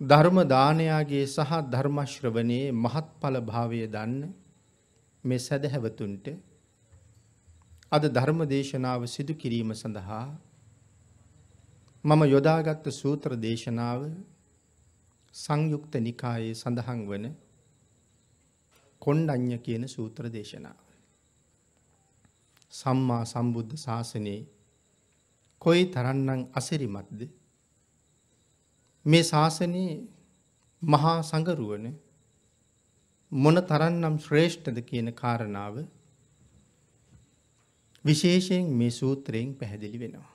ධර්ම දානයාගේ සහ ධර්මශ්‍රවනයේ මහත්ඵල භාවය දන්න මේ සැදහැවතුන්ට අද ධර්ම දේශනාව සිදු කිරීම සඳහා මම යොදාගත්ත සූත්‍ර දේශනාව සංයුක්ත නිකායේ සඳහන් වන කොණ්ඩඥ කියන සූත්‍ර දේශනාව. සම්මා සම්බුද්ධ ශාසනයේ කොයි තරන්නං අසිරිමත්ද මේ ශාසනයේ මහා සඟරුවන මොන තරන්නම් ශ්‍රේෂ්ඨද කියන කාරණාව විශේෂයෙන් මේ සූත්‍රයෙන් පැහැදිලි වෙනවා.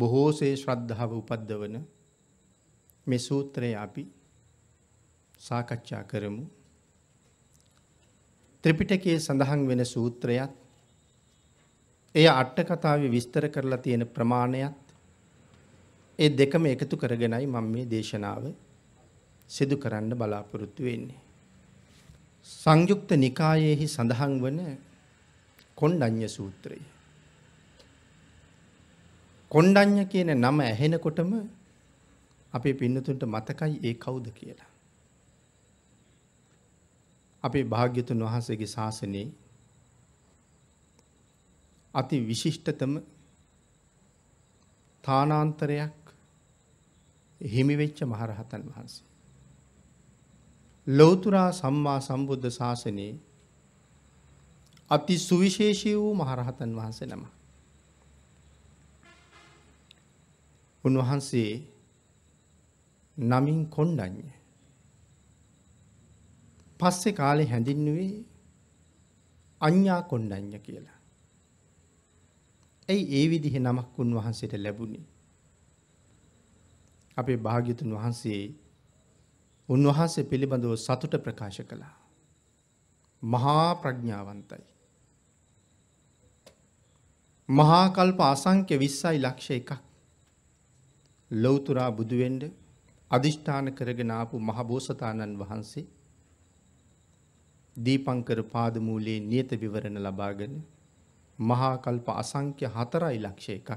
බොහෝසේ ශ්‍රද්ධාව උපද්දවන මේ සූත්‍රය අපි සාකච්ඡා කරමු. ත්‍රිපිටකයේ සඳහන් වෙන සූත්‍රයත් එය අට්ටකතාවේ විස්තර කරලා තියෙන ප්‍රමාණයත් ඒ දෙකම එකතු කරගෙනයි මම මේ දේශනාව සිදු කරන්න බලාපොරොත්තු වෙන්නේ. සංයුක්ත නිකායේහි සඳහන් වන කොණ්ඩඤ්ඤ සූත්‍රය. කොණ්ඩඤ්ඤ කියන නම ඇහෙනකොටම අපේ පින්නතුන්ට මතකයි ඒ කවුද කියලා. අපේ භාග්‍යතුන් වහන්සේගේ ශාසනයේ අති විශිෂ්ටතම තානාන්තරයක් හිමිවෙච්ච මහරහතන් වහන්සේ. ලොවතුරා සම්මා සම්බුද්ධ ශාසනයේ අති සුවිශේෂී වූ මහරහතන් වහන්සේ නම. උන්වහන්සේ නමින් කොණ්ඩඥ. පස්සෙ කාලෙ හැඳින්නුවේ අඥ්ඥා කොණ්ඩඥ කියලා. ඇයි ඒ විදිහ නමක් උන්වහන්සේට ලැබුණේ. අපේ භාග්‍යතුන් වහන්සේ උන්වහන්සේ පිළිබඳව සතුට ප්‍රකාශ කළා. මහා ප්‍රඥාවන්තයි. මහාකල්ප අසංක්‍ය විස්සයි ලක්ෂ එකක් ලොවතුරා බුදුවෙන්ඩ අධිෂ්ඨාන කරගෙනාපු මහබෝසතාණන් වහන්සේ දීපංකර පාදමූලයේ නියත විවරණ ලබාගෙන මහාකල්ප අසංක්‍ය හතරයි ලක්ෂ එකක්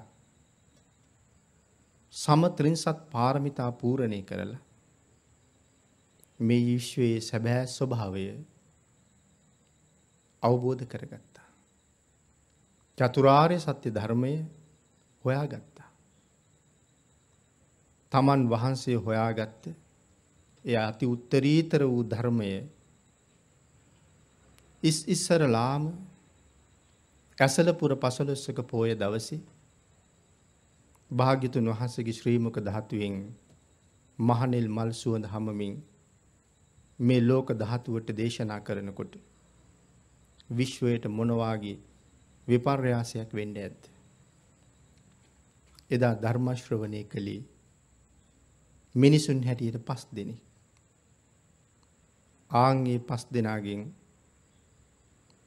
සම ත්‍රිංසත් පාරමිතා පූර්ණේ කරලා මේ ඊශ්වයේ සැබෑ ස්වභාවය අවබෝධ කරගත්තා. චතුරාර්ය සත්‍ය ධර්මය හොයාගත්තා. තමන් වහන්සේ හොයාගත්ත එය අති උත්තරීතර වූ ධර්මය ඉස් ඉස්සරලාම ඇසලපුර පසළොස්සක පෝය දවසේ භාගිතුන් වහසගේ ශ්‍රීමක දහතුවෙන් මහනෙල් මල් සුවඳ හමමින් මේ ලෝක දහතුවට දේශනා කරනකොට විශ්වයට මොනවාගේ විපර්යාසයක් වෙන්න ඇත්ද. එදා ධර්මශ්‍රවනය කළේ මිනිසුන් හැටියට පස් දෙනෙ. ආංගේ පස් දෙනාගෙන්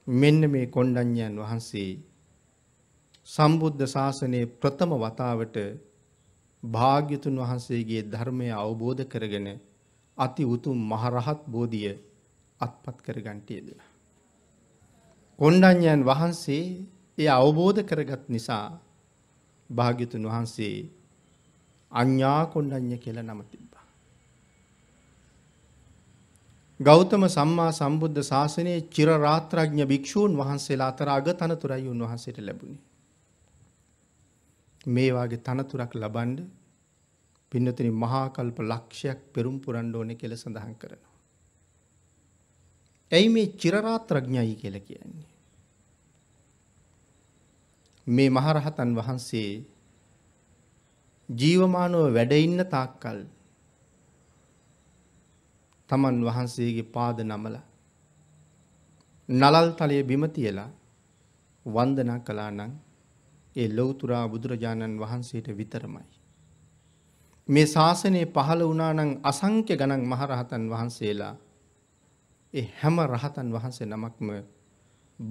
මෙන්න මේ කොණ්ඩඥයන් වහන්සේ සම්බුද්ධ ශාසනයේ ප්‍රථම වතාවට භාග්‍යතුන් වහන්සේගේ ධර්මය අවබෝධ කරගෙන අති උතුම් මහරහත් බෝධිය අත්පත් කරගන්ටයද. කොණ්ඩඥයන් වහන්සේ ඒ අවබෝධ කරගත් නිසා භාග්‍යතුන් වහන්සේ අඥ්ඥා කොණ්ඩඥ කියලා නමතිබා. ගෞතම සම්මා සම්බුද්ධ ශාසනයේ චිරරාත්‍රඥ භික්‍ෂූන් වහන්සේලා අතර අග තනතුරයි උන්වහන්සේට ලැබුණේ. මේ වගේ තනතුරක් ලබන්න පින්නතුනි මහා කල්ප ලක්ෂයක් පෙරම් පුරන්න ඕනේ කියලා සඳහන් කරනවා. ඇයි මේ චිරරාත්‍රඥයි කියලා කියන්නේ? මේ මහරහතන් වහන්සේ ජීවමානව වැඩ ඉන්න තාක්කල් තමන් වහන්සේගේ පාද නමලා නලල් තලයේ බිම තියලා වන්දනා කළා නම් ඒ ලොවතුරා බුදුරජාණන් වහන්සේට විතරමයි. මේ ශාසනයේ පහළ වුණානං අසංක්‍ය ගණන් මහරහතන් වහන්සේලා ඒ හැම රහතන් වහන්සේ නමක්ම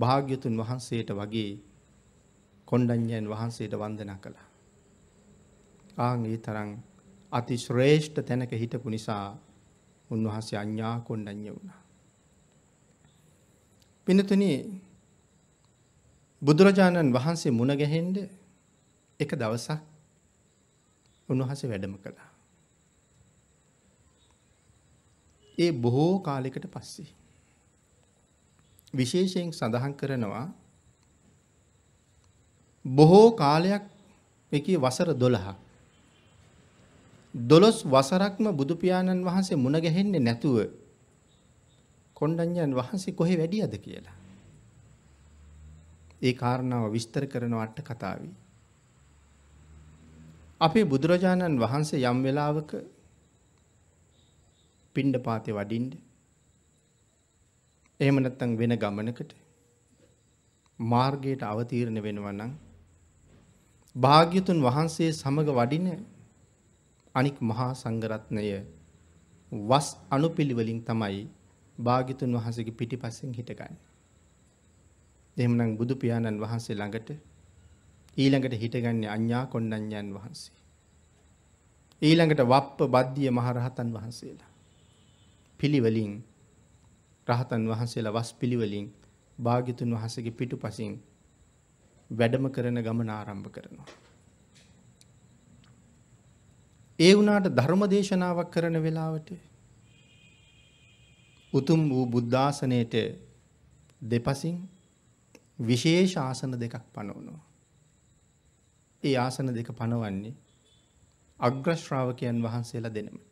භාග්‍යතුන් වහන්සේට වගේ කොණ්ඩඤ්ඤයන් වහන්සේට වන්දනා කළා. ආන් ඒ තරම් අති ශ්‍රේෂ්ඨ තැනක හිටපු නිසා උන්වහන්සේ අඤ්ඤා කොණ්ඩඤ්ඤ වුණා. පින්තුනේ බුදුරජාණන් වහන්සේ මුණ ගැහෙන්ඩ එක දවසක් උන්වහසේ වැඩම කළා. ඒ බොහෝ කාලෙකට පස්සේ. විශේෂයෙන් සඳහන් කරනවා බොහෝ කාලයක් එක වසර දොළහා. දොළොස් වසරක්ම බුදුපියාණන් වහන්සේ මුණ ගැහෙන්නේ නැතුව කොණ්ඩඥන් වහන්සේ කොහෙ වැඩියද කියලා. ඒ කාරණාව විස්තර කරනවට කතාවී. අපේ බුදුරජාණන් වහන්සේ යම් වෙලාවක පිණ්ඩ පාතය වඩින්ඩ එහෙම නැත්තං වෙන ගමනකට මාර්ගයට අවතීරණ වෙනවනම් භාග්‍යතුන් වහන්සේ සමග වඩින අනික් මහා සංගරත්නය වස් අනුපිළිවලින් තමයි භාගිතුන් වහසගේ පිටිපස්සෙන් හිටකන්න. එහෙමනම් බුදු පියාණන් වහන්සේ ළඟට ඊළඟට හිටගන්නේ අඤ්ඤා කොණ්ණඤ්ඤයන් වහන්සේ. ඊළඟට වප්ප බද්ධිය මහරහතන් වහන්සේලා. පිළිවෙලින් රහතන් වහන්සේලා වස් පිළිවෙලින් භාග්‍යතුන් වහන්සේගේ පිටුපසින් වැඩම කරන ගමන ආරම්භ කරනවා. ඒ වුණාට ධර්ම දේශනාවක් කරන වෙලාවට උතුම් වූ බුද්ධාසනයට දෙපසින් විශේෂ ආසන දෙකක් පනවනවා. ඒ ආසන දෙක පනවන්නේ අග්‍රශ්‍රාවකයන් වහන්සේලා දෙනමට.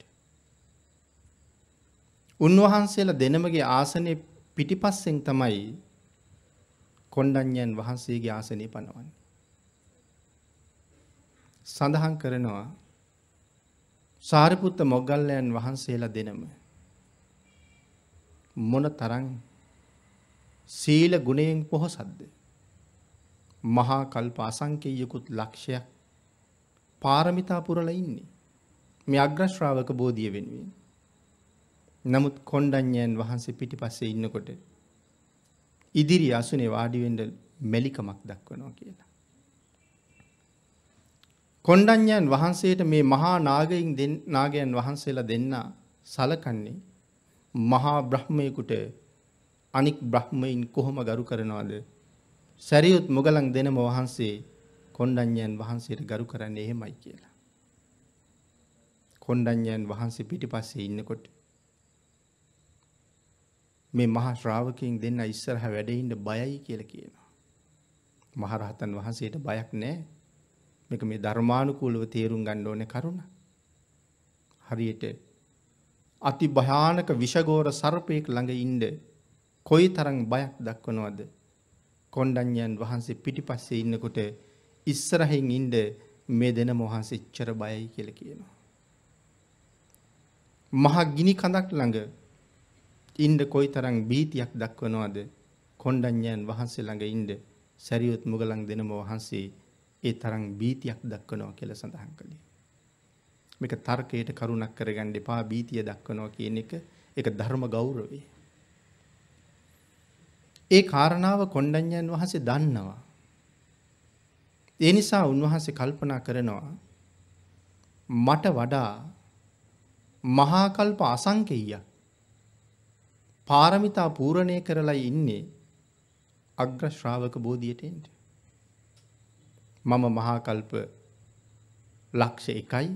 උන්වහන්සේලා දෙනමගේ ආසනය පිටිපස්සෙන් තමයි කොණ්ඩඤ්ඤයන් වහන්සේගේ ආසනය පනවන්නේ. සඳහන් කරනවා සාරිපුත්ත මොග්ගල්ලයන් වහන්සේලා දෙනම මොන තරම් සීල ගුණයෙන් පොහොසත්ද. මහා කල්ප අසංකේයකුත් ලක්ෂයක් පාරමිතා පුරල ඉන්නේ. මේ අග්‍රශ්‍රාවක බෝධිය වෙනුවෙන්. නමුත් කොණ්ඩඤ්ඤයන් වහන්සේ පිටිපස්සේ ඉන්නකොට ඉදිරි අසුනේ වාඩි වෙන්න මෙලිකමක් දක්වනවා කියලා. කොණ්ඩඤ්ඤයන් වහන්සේට මේ මහා නාගයන් නාගයන් වහන්සේලා දෙන්නා සලකන්නේ මහා බ්‍රහ්මයෙකුට අනික් බ්‍රහ්මයින් කොහොම ගරු කරනවද? සැරියුත් මොගලන් දෙනම වහන්සේ කොණ්ඩඤ්ඤයන් වහන්සේට ගරු කරන්නේ එහෙමයි කියලා. කොණ්ඩඤ්ඤයන් වහන්සේ පිටිපස්සේ ඉන්නකොට මේ මහා ශ්‍රාවකයන් දෙන්න ඉස්සරහ වැඩෙන්න බයයි කියලා කියනවා. මහරහතන් වහන්සේට බයක් නැහැ. මේක මේ ධර්මානුකූලව තේරුම් ගන්න ඕනේ කරුණ. හරියට අති භයානක විෂගෝර සර්පයෙක් ළඟ ඉන්න කොයි තරම් බයක් දක්වනවද? කොණ්ඩඤ්ඤයන් වහන්සේ පිටිපස්සේ ඉන්නකොට ඉස්සරහින් ඉන්න මේ දෙන මොහන්සේ ඉච්චර බයයි කියලා කියනවා. මහා ගිනි කඳක් ළඟ ඉන්න කොයි තරම් බීතියක් දක්වනවද? කොණ්ඩඤ්ඤයන් වහන්සේ ළඟ ඉන්න සැරියොත් මුගලන් දෙනම වහන්සේ ඒ තරම් බීතියක් දක්වනවා කියලා සඳහන් කළේ. මේක තර්කයට කරුණක් කරගන්න එපා බීතිය දක්වනවා කියන එක ඒක ධර්ම ගෞරවය. ඒ කාරණාව කොණ්ඩඤ්ඤයන් වහන්සේ දන්නවා. ඒ නිසා උන්වහන්සේ කල්පනා කරනවා මට වඩා මහා කල්ප අසංකේයයක් පාරමිතා පූර්ණේ කරලා ඉන්නේ අග්‍ර ශ්‍රාවක බෝධියට එන්න. මම මහා කල්ප ලක්ෂ 1යි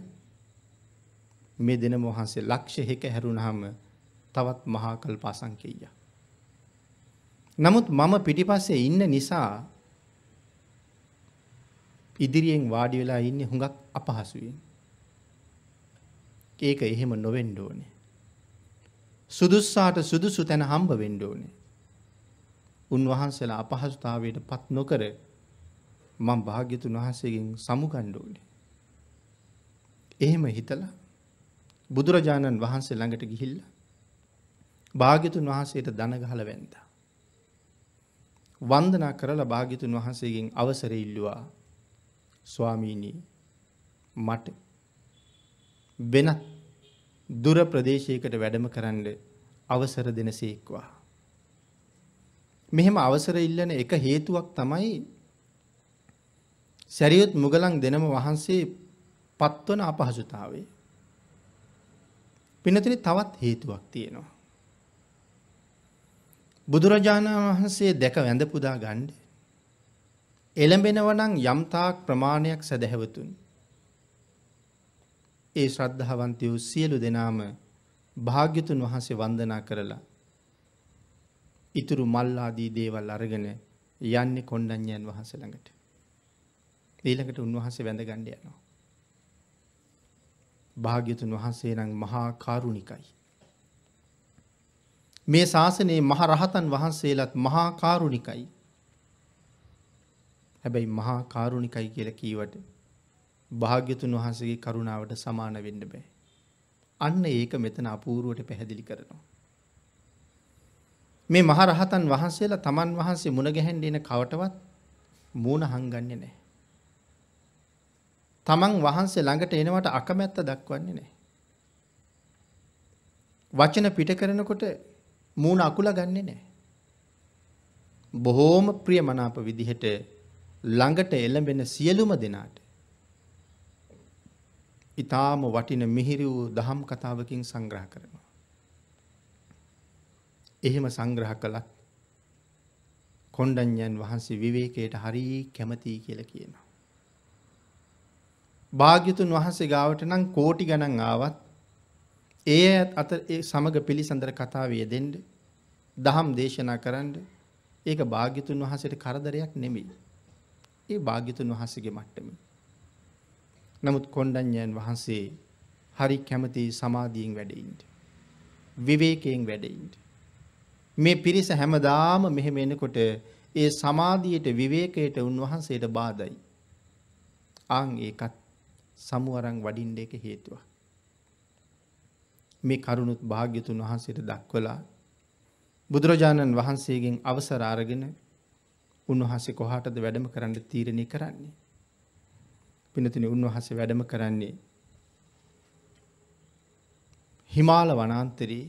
මේ දෙන මොහොතේ ලක්ෂ 1 හැරුණාම තවත් මහා කල්ප අසංකේයයක්. නමුත් මම පිටිපස්සේ ඉන්න නිසා ඉදිරියෙන් වාඩි වෙලා ඉන්නේ හුඟක් අපහසුවෙන්. ඒක එහෙම නොවෙන්න ඕනේ. සුදුස්සාට සුදුසු තැන හම්බ වෙන්න ඕනේ. උන්වහන්සේලා අපහසුතාවයට පත් නොකර මම භාග්‍යතුන් වහන්සේගෙන් සමුගන්න ඕනේ. එහෙම හිතලා බුදුරජාණන් වහන්සේ ළඟට ගිහිල්ලා භාග්‍යතුන් වහන්සේට දන ගහලා වැන්දා. වන්දනා කරලා භාගිතුන් වහන්සේගෙන් අවසර ඉල්ලුවා ස්වාමීණී මට වෙනත් දුර ප්‍රදේශයකට වැඩම කරන්න අවසර දෙන සේක්වා. මෙහෙම අවසර ඉල්ලන එක හේතුවක් තමයි සැරියුත් මුගලන් දෙනම වහන්සේ පත්වන අපහසුතාවේ. පිනතින තවත් හේතුවක් තියෙනවා. බුදුරජාණන් වහන්සේ දැක වැඳපුදා ගණ්ඩ. එළඹෙනවනං යම්තාක් ප්‍රමාණයක් සැදැහැවතුන්. ඒ ශ්‍රද්ධහවන්තයෝ සියලු දෙනාම භාග්‍යතුන් වහන්සේ වන්දනා කරලා. ඉතුරු මල්ලාදී දේවල් අරගෙන යන්නේ කොණ්ඩඥයන් වහසළඟට. ඊළඟට උන්වහන්සේ වැඳ ගණ්ඩ යනවා. භාග්‍යතුන් වහන්සේ නම් මහා කාරුණිකයි. මේ ශාසනයේ මහ රහතන් වහන්සේලාත් මහා කාරුණිකයි. හැබැයි මහා කාරුණිකයි කියලා කීවට භාග්‍යතුන් වහන්සේගේ කරුණාවට සමාන වෙන්න බෑ. අන්න ඒක මෙතන අපූරුවට පැහැදිලි කරනවා. මේ මහරහතන් වහන්සේලා තමන් වහන්සේ මුණගැහැන්ඩ එන කවටවත් මූුණ හංගන්න නෑ. තමන් වහන්සේ ළඟට එනවට අකමැත්ත දක්වන්නේ නෑ. වචන පිට කරනකොට මූණ අකුල ගන්නේ නෑ. බොහෝම ප්‍රියමනාප විදිහට ළඟට එළඹෙන සියලුම දෙනාට ඊටාම වටින මිහිරි වූ දහම් කතාවකින් සංග්‍රහ කරනවා. එහෙම සංග්‍රහ කළත් කොණ්ඩඤ්ඤන් වහන්සේ විවේකයට හරිය කැමතියි කියලා කියනවා. භාග්‍යතුන් වහන්සේ ගාවට නම් කෝටි ගණන් ආවත් ඒ අත සමග පිළිසඳර කතාවේ දෙන්න දහම් දේශනා කරන්න ඒක භාග්‍යතුන් වහසට කරදරයක් නෙමෙයි. ඒ භාග්‍යතුන් වහසගේ මට්ටම. නමුත් කොණ්ඩඤ්ඤයන් වහන්සේ හරි කැමති සමාධියෙන් වැඩෙයින්ට. විවේකයෙන් වැඩෙයින්ට. මේ පිරිස හැමදාම මෙහෙම එනකොට ඒ සමාධියට විවේකයට උන්වහන්සේට බාධයි. ආන් ඒකත් සමුවරන් වඩින්න එක හේතුවක්. මේ කරුණුත් භාග්‍යතුන් වහන්සේට දක්වලා බුදුරජාණන් වහන්සේගෙන් අවසර අරගෙන උන්වහන්සේ කොහටද වැඩම කරන්න තීරණය කරන්නේ. පිනතින උන්වහස වැඩම කරන්නේ හිමාල වනාන්තරී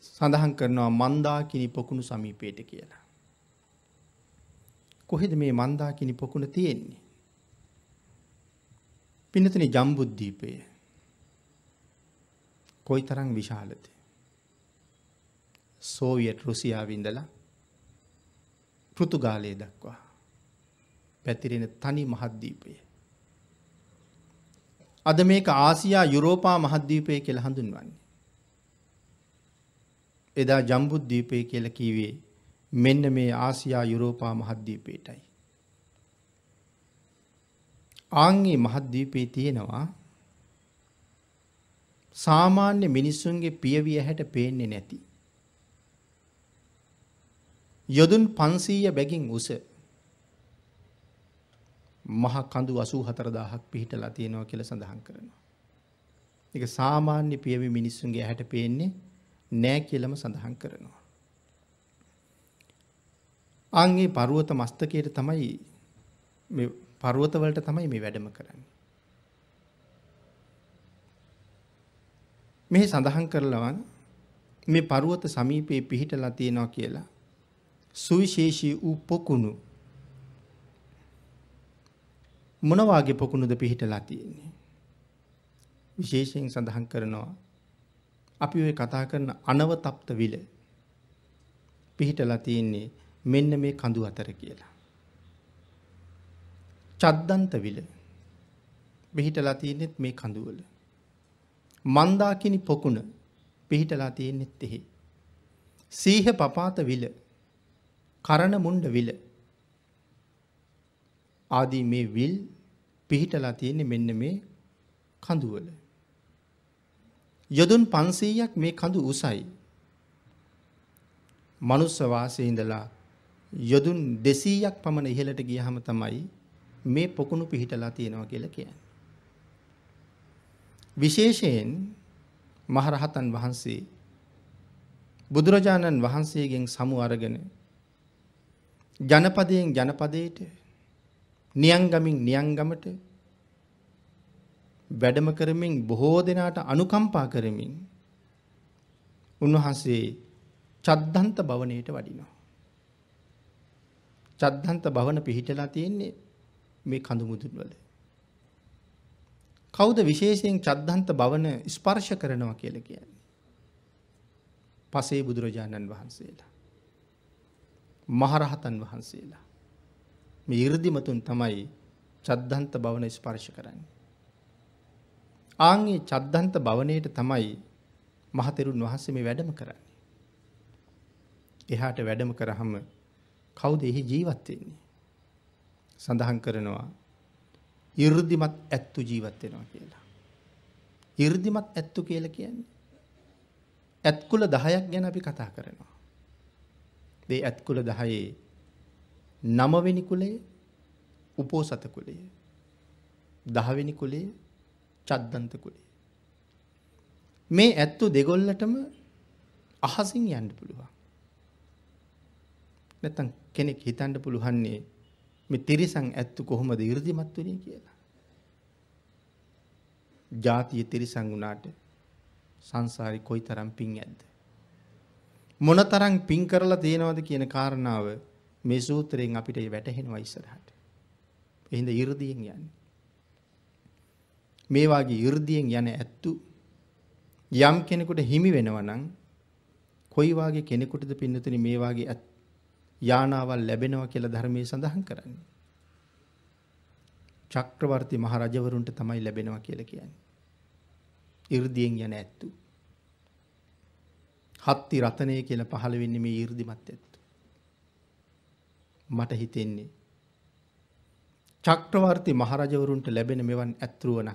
සඳහන් කරනවා මන්දාකිනි පොකුණු සමීපයට කියලා. කොහෙද මේ මන්දාකිනි පොකුණ තියෙන්නේ. පිනතින ජම්බුද්ධීපය කොයි තරං විශාලද. සෝවියට් රුසියාවින්දලා පෘතුගාලය දක්වා පැතිරෙන තනි මහද්දීපය. අද මේක ආසියා යුරෝපා මහද්දීපය කෙළ හඳුන්වන්නේ. එදා ජම්බුද්ධීපය කියල කීවේ මෙන්න මේ ආසියා යුරෝපා මහද්දීපයටයි. ආංගේ මහද්දීපේ තියෙනවා සාමාන්‍ය මිනිස්සුන්ගේ පියවිය හැට පේන්නේ නැති. යොදුන් පන්සීය බැගින් උස මහ කඳු අසූ හතරදාහක් පිහිටලා තියෙනවා කියල සඳහන් කරනවා. එක සාමාන්‍ය පියවි මිනිස්සුන්ගේ හැට පේන්නේ නෑ කියලම සඳහන් කරනවා. අන්ගේ පරුවත මස්තකයට තමයි පරුවතවලට තමයි මේ වැඩම කරන්න. මෙහි සඳහන් කරලවන් මේ පරුවත සමීපයේ පිහිටලා තියෙනවා කියලා සුවිශේෂී වූ පොකුණු මොන වාගේ පොකුණුද පිහිටලා තියෙන්නේ විශේෂයෙන් සඳහන් කරනවා අපි ඔය කතා කරන අනවතප්ත විල පිහිටලා තියෙන්නේ මෙන්න මේ කඳු අතර කියලා චද්දන්ත විල පිහිටලා තියෙන්නේත් මේ කඳුවල මන්දාකිනි පොකුණ පිහිටලා තියෙන්නෙත් එහි. සීහ පපාත විල කරණ මුණ්ඩ විල ආදී මේ විල් පිහිටලා තියෙන්නේ මෙන්න මේ කඳුවල. යොදුන් 500ක් මේ කඳු උසයි. මනුස්ස වාසයේ ඉඳලා යොදුන් 200ක් පමණ ඉහළට ගියහම තමයි මේ පොකුණු පිහිටලා තියෙනවා කියලා කියන්නේ. විශේෂයෙන් මහරහතන් වහන්සේ බුදුරජාණන් වහන්සේගෙන් සමු අරගෙන ජනපදයෙන් ජනපදයට නියංගමින් නියංගමට වැඩම කරමින් බොහෝ දෙනාට අනුකම්පා කරමින් උන්වහන්සේ චද්ධන්ත භවනයට වඩිනවා. චද්ධන්ත භවන පිහිටලා තියෙන්නේ මේ කඳුමුදුන් වල. කෞුද විශේෂයෙන් චද්ධන්ත භවන ස්පර්ශ කරනවා කියල කියන්නේ. පසේ බුදුරජාණන් වහන්සේලා. මහරහතන් වහන්සේලා. මේ ඉරදිමතුන් තමයි චද්ධන්ත භවන ස්පර්ශ කරන්න. ආංගේ චද්ධන්ත භවනයට තමයි මහතෙරුන් වහන්සේ මේ වැඩම කරන්න. එහාට වැඩම කරහම කවුද එහි ජීවත්වෙන්නේ. සඳහන් කරනවා 이르දිමත් ඇත්තු ජීවත් වෙනවා කියලා. ඉර්දිමත් ඇත්තු කියල කියන්නේ. ඇත්කුල දහයක් ගැන අපි කතා කරනවා. දේ ඇත්කුල දහයේ නමවෙනි කුලේ උපෝසත කුලේ දහවෙනි කුලේ චද්දන්ත කුලේ. මේ ඇත්තු දෙගොල්ලටම අහසින් යන්න පුළුවන්. නැත්තම් කෙනෙක් හිතන්න පුළුවන්නේ මේ තිරිසන් ඇත්තු කොහොමද 이르දිමත් වෙන්නේ කියලා. ජාතිය තිරිසන් වුණාට සංසාරේ කොයිතරම් පිං ඇද්ද? මොනතරම් පිං කරලා තියෙනවද කියන කාරණාව මේ සූත්‍රයෙන් අපිට වැටහෙනවා ඉස්සරහට. එහෙනම් 이르දියෙන් යන්නේ. මේ වාගේ 이르දියෙන් යන ඇත්තු යම් කෙනෙකුට හිමි වෙනවා නම් කොයි වාගේ කෙනෙකුටද පින්නතුනි මේ වාගේ ඇත්තු යානාවල් ලැබෙනවා කියලා ධර්මයේ සඳහන් කරන්නේ. චක්‍රවර්ති මහරජවරුන්ට තමයි ලැබෙනවා කියලා කියන්නේ. 이르දියෙන් යන ඇත්තු. හත්ති රතනේ කියලා පහළ වෙන්නේ මේ 이르දිමත් ඇත්තු. මට හිතෙන්නේ චක්‍රවර්ති මහරජවරුන්ට ලැබෙන මෙවන් ඇත්රුවන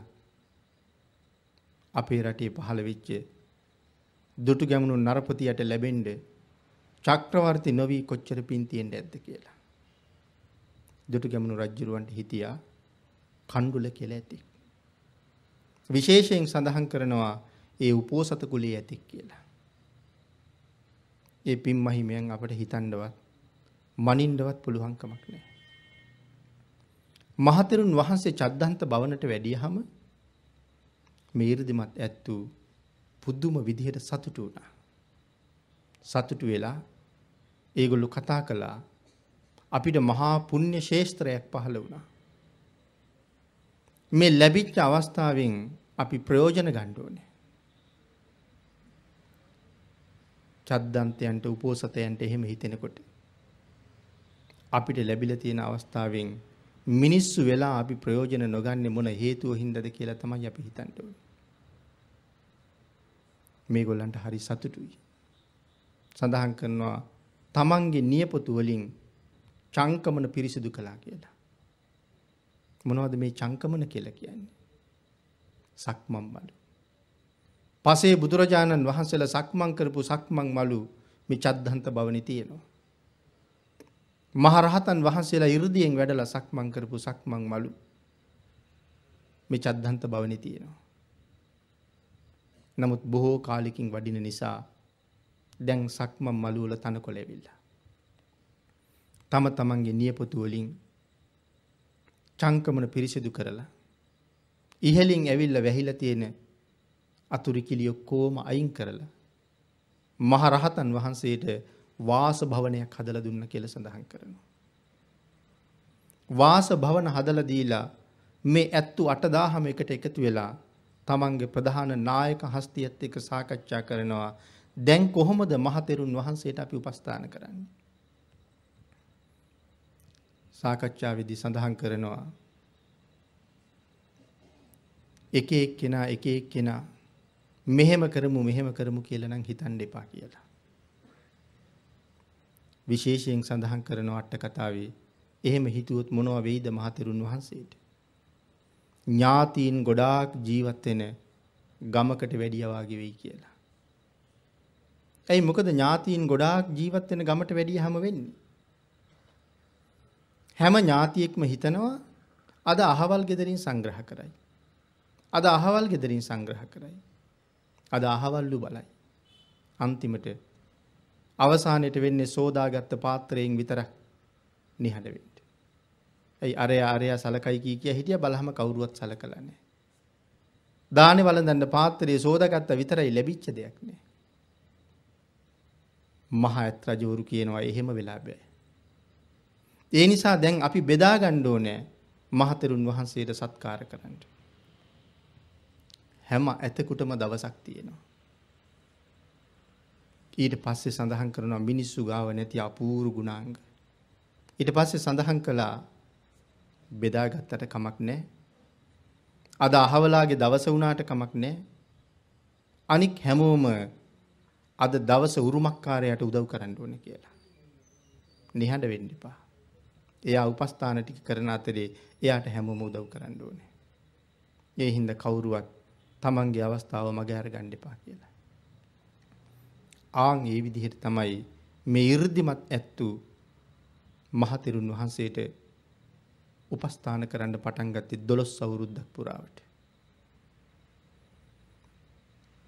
අපේ රටේ පහළ වෙච්ච දුටු ගැමුණු නරපතියට ලැබෙන්නේ චක්‍රවර්ති නොවී කොච්චර පින් තියෙන්න ඇද්ද කියලා. දුටු ගැමුණු රජ්ජුරුවන්ට හිටියා කණ්ඩුල කියලා ඇති. විශේෂයෙන් සඳහන් කරනවා ඒ උපෝසත කුලයේ ඇති කියලා. ඒ පින් මහිමයන් අපට හිතන්නවත් මනින්නවත් පුළුවන්කමක් නැහැ. මහතෙරුන් වහන්සේ චද්දන්ත භවනට වැඩියහම මීර්දිමත් ඇත්තු පුදුම විදිහට සතුටු වුණා. සතුටු වෙලා ඒගොල්ලු කතා කළා අපිට මහා පුුණ්‍ය ශේෂත්‍රයක් පහළ වුණා. මේ ලැබිච්ච අවස්ථාවෙන් අපි ප්‍රයෝජන ගණ්ඩුවනේ. චද්දන්තයන්ට උපෝසතයන්ට එහෙම හිතෙනකොට. අපිට ලැබිල තියෙන අවස්ථාවෙන් මිනිස්සු වෙලා අපි ප්‍රයෝජන නොගන්න මොන හේතුව හින්දද කියලා තමයි අපි හිතන්ටව. මේ ගොල්ලන්ට හරි සතුටුයි. සඳහන් කරනවා තමන්ගේ නියපොතු වලින් චංකමන පිරිසිදු කළා කියලා. මොනවද මේ චංකමන කියලා කියන්නේ? සක්මන් මලු. පසේ බුදුරජාණන් වහන්සේලා සක්මන් කරපු සක්මන් මලු මේ චද්ධන්ත භවනි තියෙනවා. මහරහතන් වහන්සේලා 이르දියෙන් වැඩලා සක්මන් කරපු සක්මන් මලු මේ චද්ධන්ත භවනි තියෙනවා. නමුත් බොහෝ කාලෙකින් වඩින නිසා දැන් සක්ම මළුවල තනකොළ ඇවිල්ලා. තම තමන්ගේ නියපොතු වලින් චංකමන පිරිසිදු කරලා ඉහලින් ඇවිල්ල වැහිලා තියෙන අතුරු කිලි ඔක්කොම අයින් කරලා මහරහතන් වහන්සේට වාස භවනයක් හදලා දුන්න කියලා සඳහන් කරනවා. වාස භවන හදලා දීලා මේ ඇත්තු 8000 එකට එකතු වෙලා තමන්ගේ ප්‍රධාන නායක හස්තියත් එක්ක සාකච්ඡා කරනවා දැන් කොහොමද මහතෙරුන් වහන්සේට අපි උපස්ථාන කරන්නේ? සාකච්ඡාවේදී සඳහන් කරනවා එක එක්කෙනා එක එක්කෙනා මෙහෙම කරමු මෙහෙම කරමු කියලා නම් හිතන්න එපා කියලා. විශේෂයෙන් සඳහන් කරන අට කතාවේ එහෙම හිතුවොත් මොනවා වෙයිද මහතෙරුන් වහන්සේට? ඥාතීන් ගොඩාක් ජීවත් වෙන ගමකට වැඩිය වාගේ වෙයි කියලා. ඇයි මොකද ඥාතීන් ගොඩාක් ජීවත් වෙන ගමට වැඩිය හැම වෙන්නේ. හැම ඥාතියෙක්ම හිතනවා අද අහවල් ගෙදරින් සංග්‍රහ කරයි. අද අහවල් ගෙදරින් සංග්‍රහ කරයි. අද අහවල්ලු බලයි. අන්තිමට අවසානයට වෙන්නේ සෝදාගත්ත පාත්‍රයෙන් විතරක් නිහඬ වෙන්න. ඇයි අරයා අරයා සලකයි කී කිය හිටිය බලහම කවුරුවත් සලකලා නැහැ. දානේ වළඳන්න පාත්‍රයේ සෝදාගත්ත විතරයි ලැබිච්ච දෙයක් නෑ. මහ ඇත් රජවරු කියනවා එහෙම වෙලා බෑ. ඒ නිසා දැන් අපි බෙදා ගන්න ඕනේ මහතෙරුන් වහන්සේට සත්කාර කරන්න. හැම ඇතෙකුටම දවසක් තියෙනවා. ඊට පස්සේ සඳහන් කරනවා මිනිස්සු ගාව නැති අපූරු ගුණාංග. ඊට පස්සේ සඳහන් කළා බෙදාගත්තට කමක් නැහැ. අද අහවලාගේ දවස වුණාට කමක් නැහැ. අනික් හැමෝම අද දවස උරුමකාරයට උදව් කරන්න ඕනේ කියලා. නිහඬ වෙන්න එපා. එයා උපස්ථාන ටික කරන අතරේ එයාට හැමෝම උදව් කරන්න ඕනේ. ඒ හින්දා කවුරුවත් Tamange අවස්ථාව මග අරගන්න එපා කියලා. ආන් ඒ විදිහට තමයි මේ 이르දිමත් ඇත්තු මහතෙරුන් වහන්සේට උපස්ථාන කරන්න පටන් ගත්තේ 12 අවුරුද්දක් පුරාවට.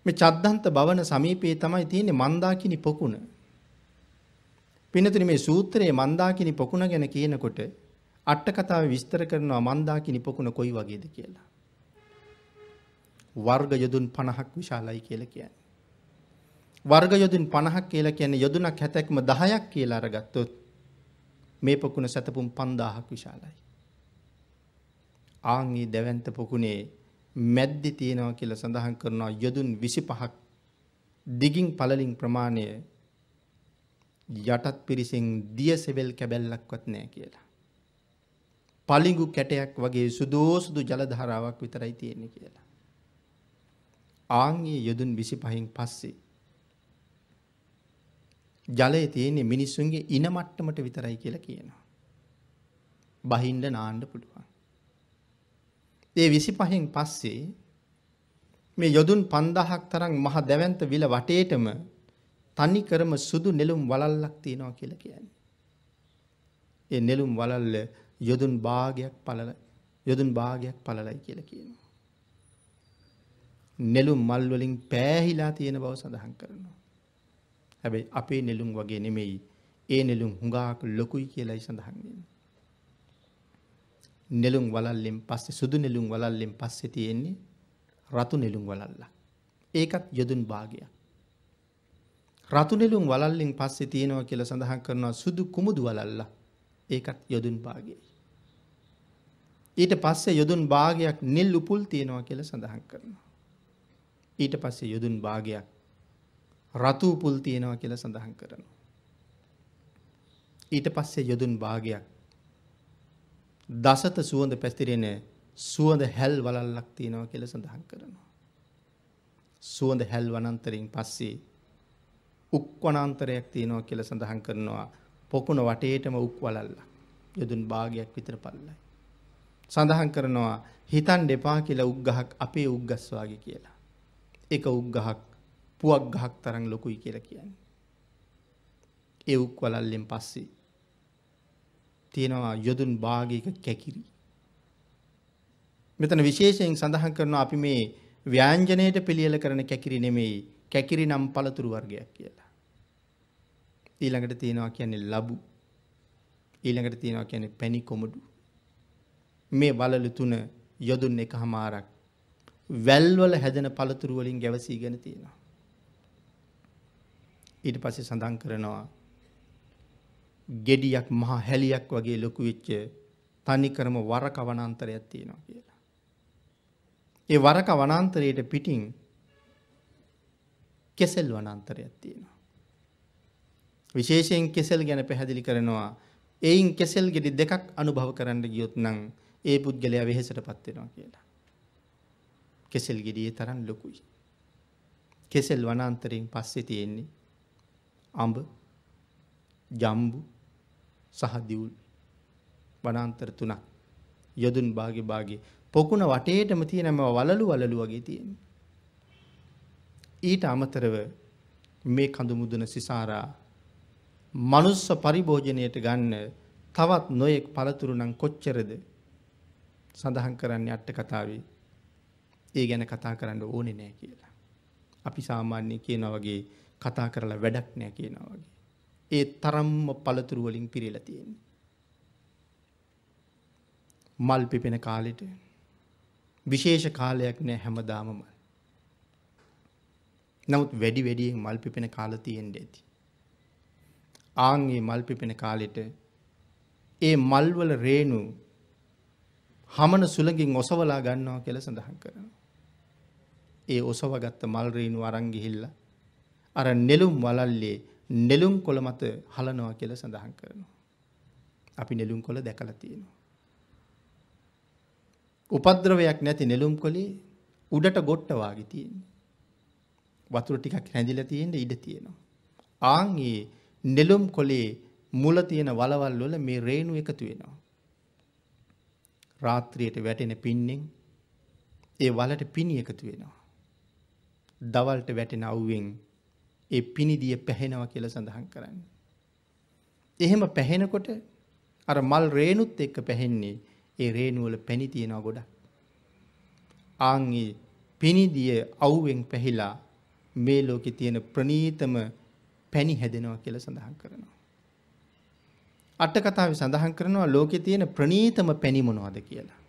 මේ චද්දන්ත භවන සමීපයේ තමයි තියෙන්නේ මන්දාකිනි පොකුණ. පින්නතුනි මේ සූත්‍රයේ මන්දාකිනි පොකුණ ගැන කියනකොට අට කතාවේ විස්තර කරනවා මන්දාකිනි පොකුණ කොයි වගේද කියලා. වර්ග යොදුන් 50ක් විශාලයි කියලා කියන්නේ. වර්ග යොදුන් 50ක් කියලා කියන්නේ යොදුනක් හැතැක්ම 10ක් කියලා අරගත්තොත් මේ පොකුණ සැතපුම් 5000ක් විශාලයි. ආන්ගේ දැවැන්ත පොකුණේ මැද්දි තියෙනවා කියලා සඳහන් කරනවා යොදුන් 25ක් දිගින් පළලින් ප්‍රමාණය යටත් පිරිසෙන් දියසෙවල් කැබැල්ලක්වත් නැහැ කියලා. පලිඟු කැටයක් වගේ සුදෝසුදු ජල ධාරාවක් විතරයි තියෙන්නේ කියලා. ආන්ගේ යොදුන් 25න් පස්සේ ජලය තියෙන්නේ මිනිස්සුන්ගේ ඉන මට්ටමට විතරයි කියලා කියනවා. බහින්න නාන්න පුළුවන්. ඒ විසි පහෙන් පස්සේ මේ යොදුන් පන්දහක් තරන් මහ දැවන්ත විල වටේටම තනි කරම සුදු නෙලුම් වලල්ලක් තියෙනවා කියල කියන්නේ. ඒ නෙලුම් වලල්ල යොදුන් භාගයක් පලල යොදුන් භාගයක් පලලයි කියල කියනවා. නෙලුම් මල්වලින් පෑහිලා තියෙන බව සඳහන් කරනවා. හැබැයි අපේ නෙලුම් වගේ නෙමෙයි ඒ නෙලුම් හුඟාක් ලොකුයි කියලයි සඳහන්න්නේ. නෙළුම් වලල්ලෙන් පස්සේ සුදු නෙළුම් වලල්ලෙන් පස්සේ තියෙන්නේ රතු නෙළුම් වලල්ලක්. ඒකත් යොදුන් භාගයක්. රතු නෙළුම් වලල්ලෙන් පස්සේ තියෙනවා කියලා සඳහන් කරනවා සුදු කුමුදු වලල්ල. ඒකත් යොදුන් භාගයයි. ඊට පස්සේ යොදුන් භාගයක් නිල් උපුල් තියෙනවා කියලා සඳහන් කරනවා. ඊට පස්සේ යොදුන් භාගයක් රතු උපුල් තියෙනවා කියලා සඳහන් කරනවා. ඊට පස්සේ යොදුන් භාගයක් දසත සුවඳ පැතිරෙන සුවඳ හැල් වලල්ලක් තියෙනවා කියලා සඳහන් කරනවා. සුවඳ හැල් වනාන්තරයෙන් පස්සේ උක් වනාන්තරයක් තියෙනවා කියලා සඳහන් කරනවා. පොකුණ වටේටම උක් වලල්ලක්. යදුන් භාගයක් විතර පල්ලයි. සඳහන් කරනවා හිතන් දෙපා කියලා උක් ගහක් අපේ උක් ගස් වාගේ කියලා. ඒක උක් ගහක් පුවක් ගහක් තරම් ලොකුයි කියලා කියන්නේ. ඒ උක් වලල්ලෙන් පස්සේ තියෙනවා යොදුන් භාගයක කැකිරි. මෙතන විශේෂයෙන් සඳහන් කරනවා අපි මේ ව්‍යංජනයට පිළියල කරන කැකිරි නෙමෙයි කැකිරි නම් පළතුරු වර්ගයක් කියලා. ඊළඟට තියෙනවා කියන්නේ ලබු. ඊළඟට තියෙනවා කියන්නේ පැණි කොමඩු. මේ වලලු තුන යොදුන් එකහමාරක් වැල්වල හැදෙන පළතුරු වලින් ගැවසීගෙන තියෙනවා. ඊට පස්සේ සඳහන් කරනවා gediyak මහා හැලියක් වගේ ලොකු වෙච්ච තනිකරම වරක වනාන්තරයක් තියෙනවා කියලා. ඒ වරක වනාන්තරයට පිටින් කෙසෙල් වනාන්තරයක් තියෙනවා. විශේෂයෙන් කෙසෙල් ගැන පැහැදිලි කරනවා. එයින් කෙසෙල් ගෙඩි දෙකක් අනුභව කරන්න ගියොත් නම් ඒ පුද්ගලයා වෙහෙසටපත් වෙනවා කියලා. කෙසෙල් ගෙඩියේ තරම් ලොකුයි. කෙසෙල් වනාන්තරයෙන් පස්සේ තියෙන්නේ අඹ, ජම්බු, සහ දියුල් වනාන්තර තුනක් යොදුන් භාගෙ භාගෙ පොකුණ වටේටම තියෙනම වලලු වලලු වගේ තියෙන. ඊට අමතරව මේ කඳු මුදුන සිසාරා මනුස්ස පරිභෝජනයට ගන්න තවත් නොයෙක් පළතුරු නම් කොච්චරද සඳහන් කරන්නේ අට කතාවේ ඒ ගැන කතා කරන්න ඕනේ නෑ කියලා. අපි සාමාන්‍ය කියනවා වගේ කතා කරලා වැඩක් නෑ කියනවා වගේ. ඒ තරම්ම පළතුරු වලින් පිරෙලා තියෙන්නේ. මල් පිපෙන කාලෙට විශේෂ කාලයක් නෑ හැමදාම මල්. නමුත් වැඩි වැඩියෙන් මල් පිපෙන කාල තියෙන්න ඇති. ආන් මේ මල් පිපෙන කාලෙට ඒ මල් වල රේණු හමන සුළඟින් ඔසවලා ගන්නවා කියලා සඳහන් කරනවා. ඒ ඔසවගත්ත මල් රේණු අරන් ගිහිල්ලා අර නෙළුම් වලල්ලේ නෙලුම් කොළ මත හලනවා කියල සඳහන් කරනවා. අපි නෙලුම් කොළ දැකල තියෙනවා. උපද්‍රවයක් නැති නෙලුම් කොළේ උඩට ගොට්ටවාගේ තියෙන්. වතුර ටිකක් හැඳිල තියෙන්ට ඉඩ තියෙනවා. ආංගේ නෙලුම් කොළේ මුල තියෙන වලවල් වල මේ රේණු එකතු වෙනවා. රාත්‍රියයට වැටෙන පින්නෙන් ඒ වලට පිණි එකතු වෙනවා. දවල්ට වැටෙන අවුවෙන් ඒ පිණිදිය පැහෙනව කියල සඳහන් කරන්න. එහෙම පැහෙනකොට අර මල් රේනුත් එක්ක පැහෙන්නේ ඒ රේනුවල පැණිතියෙනවා ගොඩ. ආංගේ පිණිදිය අව්ුවෙන් පැහිලා මේ ලෝකෙ තියෙන ප්‍රනීතම පැණි හැදෙනවා කියල සඳහන් කරනවා. අටකතාව සඳහන් කරනවා ලෝකෙ තියෙන ප්‍රනීතම පැණිමොනවාද කියලා.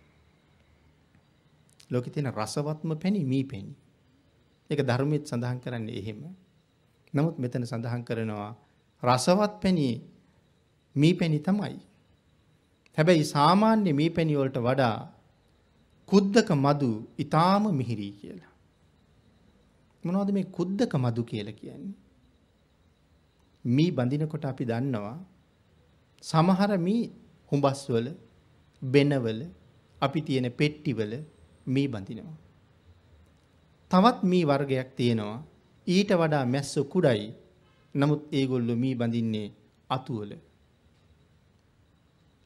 ලෝකෙ තියෙන රසවත්ම පැණි මී පැණි. එක ධර්මයත් සඳහන් කරන්නේ එහෙම නමුත් මෙතන සඳහන් කරනවා රසවත් පැණි මේ පැණි තමයි. හැබැයි සාමාන්‍ය මේ පැණිවලට වඩා කුද්දක මදු ඉතාම මිහිරී කියලා. මොනවද මේ කුද්දක මදු කියලා කියන්නේ? මේ බඳිනකොට අපි දන්නවා සමහර මේ හුඹස්වල බෙනවල අපි තියෙන පෙට්ටිවල මේ බඳිනවා. තවත් මේ වර්ගයක් තියෙනවා ඊට වඩා මැස්සෝ කුඩයි. නමුත් ඒගොල්ලෝ මී බඳින්නේ අතුවල.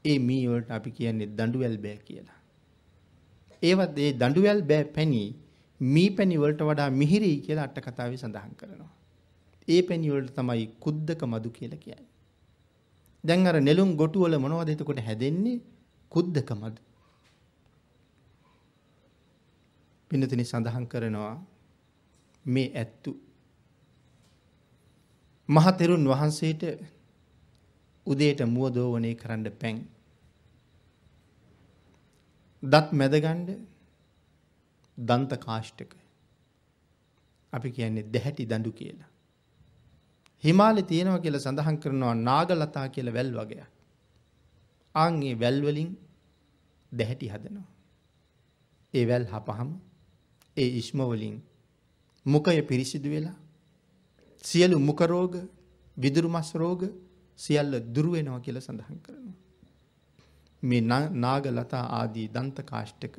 ඒ මී වලට අපි කියන්නේ දඬුවැල් බෑ කියලා. ඒවත් ඒ දඬුවැල් බෑ පැණි මී පැණි වලට වඩා මිහිරි කියලා අට කතාවේ සඳහන් කරනවා. ඒ පැණි වලට තමයි කුද්දක මදු කියලා කියන්නේ. දැන් අර නෙළුම් ගොටු වල මොනවද එතකොට හැදෙන්නේ? කුද්දක මදු. පින්නතිනි සඳහන් කරනවා මේ ඇත්තු මහතෙරුන් වහන්සේට උදේට මුව දෝවනේ කරන්න පැන්. දත් මැදගණ්ඩ දන්ත කාශ්ටක. අපි කියන්නේ දැහැටි දඩු කියලා. හිමාලි තියෙනව කියල සඳහන් කරනවා නාගලතා කියල වැල් වගේ. ආන්ගේ වැල්වලින් දැහැටි හදනවා. ඒ වැල් හපහම ඒ ඉශ්මවලින් මොකය පිරිසිදු වෙලා සියලු මුඛ රෝග, විදුරු මස් රෝග සියල්ල දුර වෙනවා කියලා සඳහන් කරනවා. මේ නාග ලතා ආදී දන්ත කාෂ්ඨක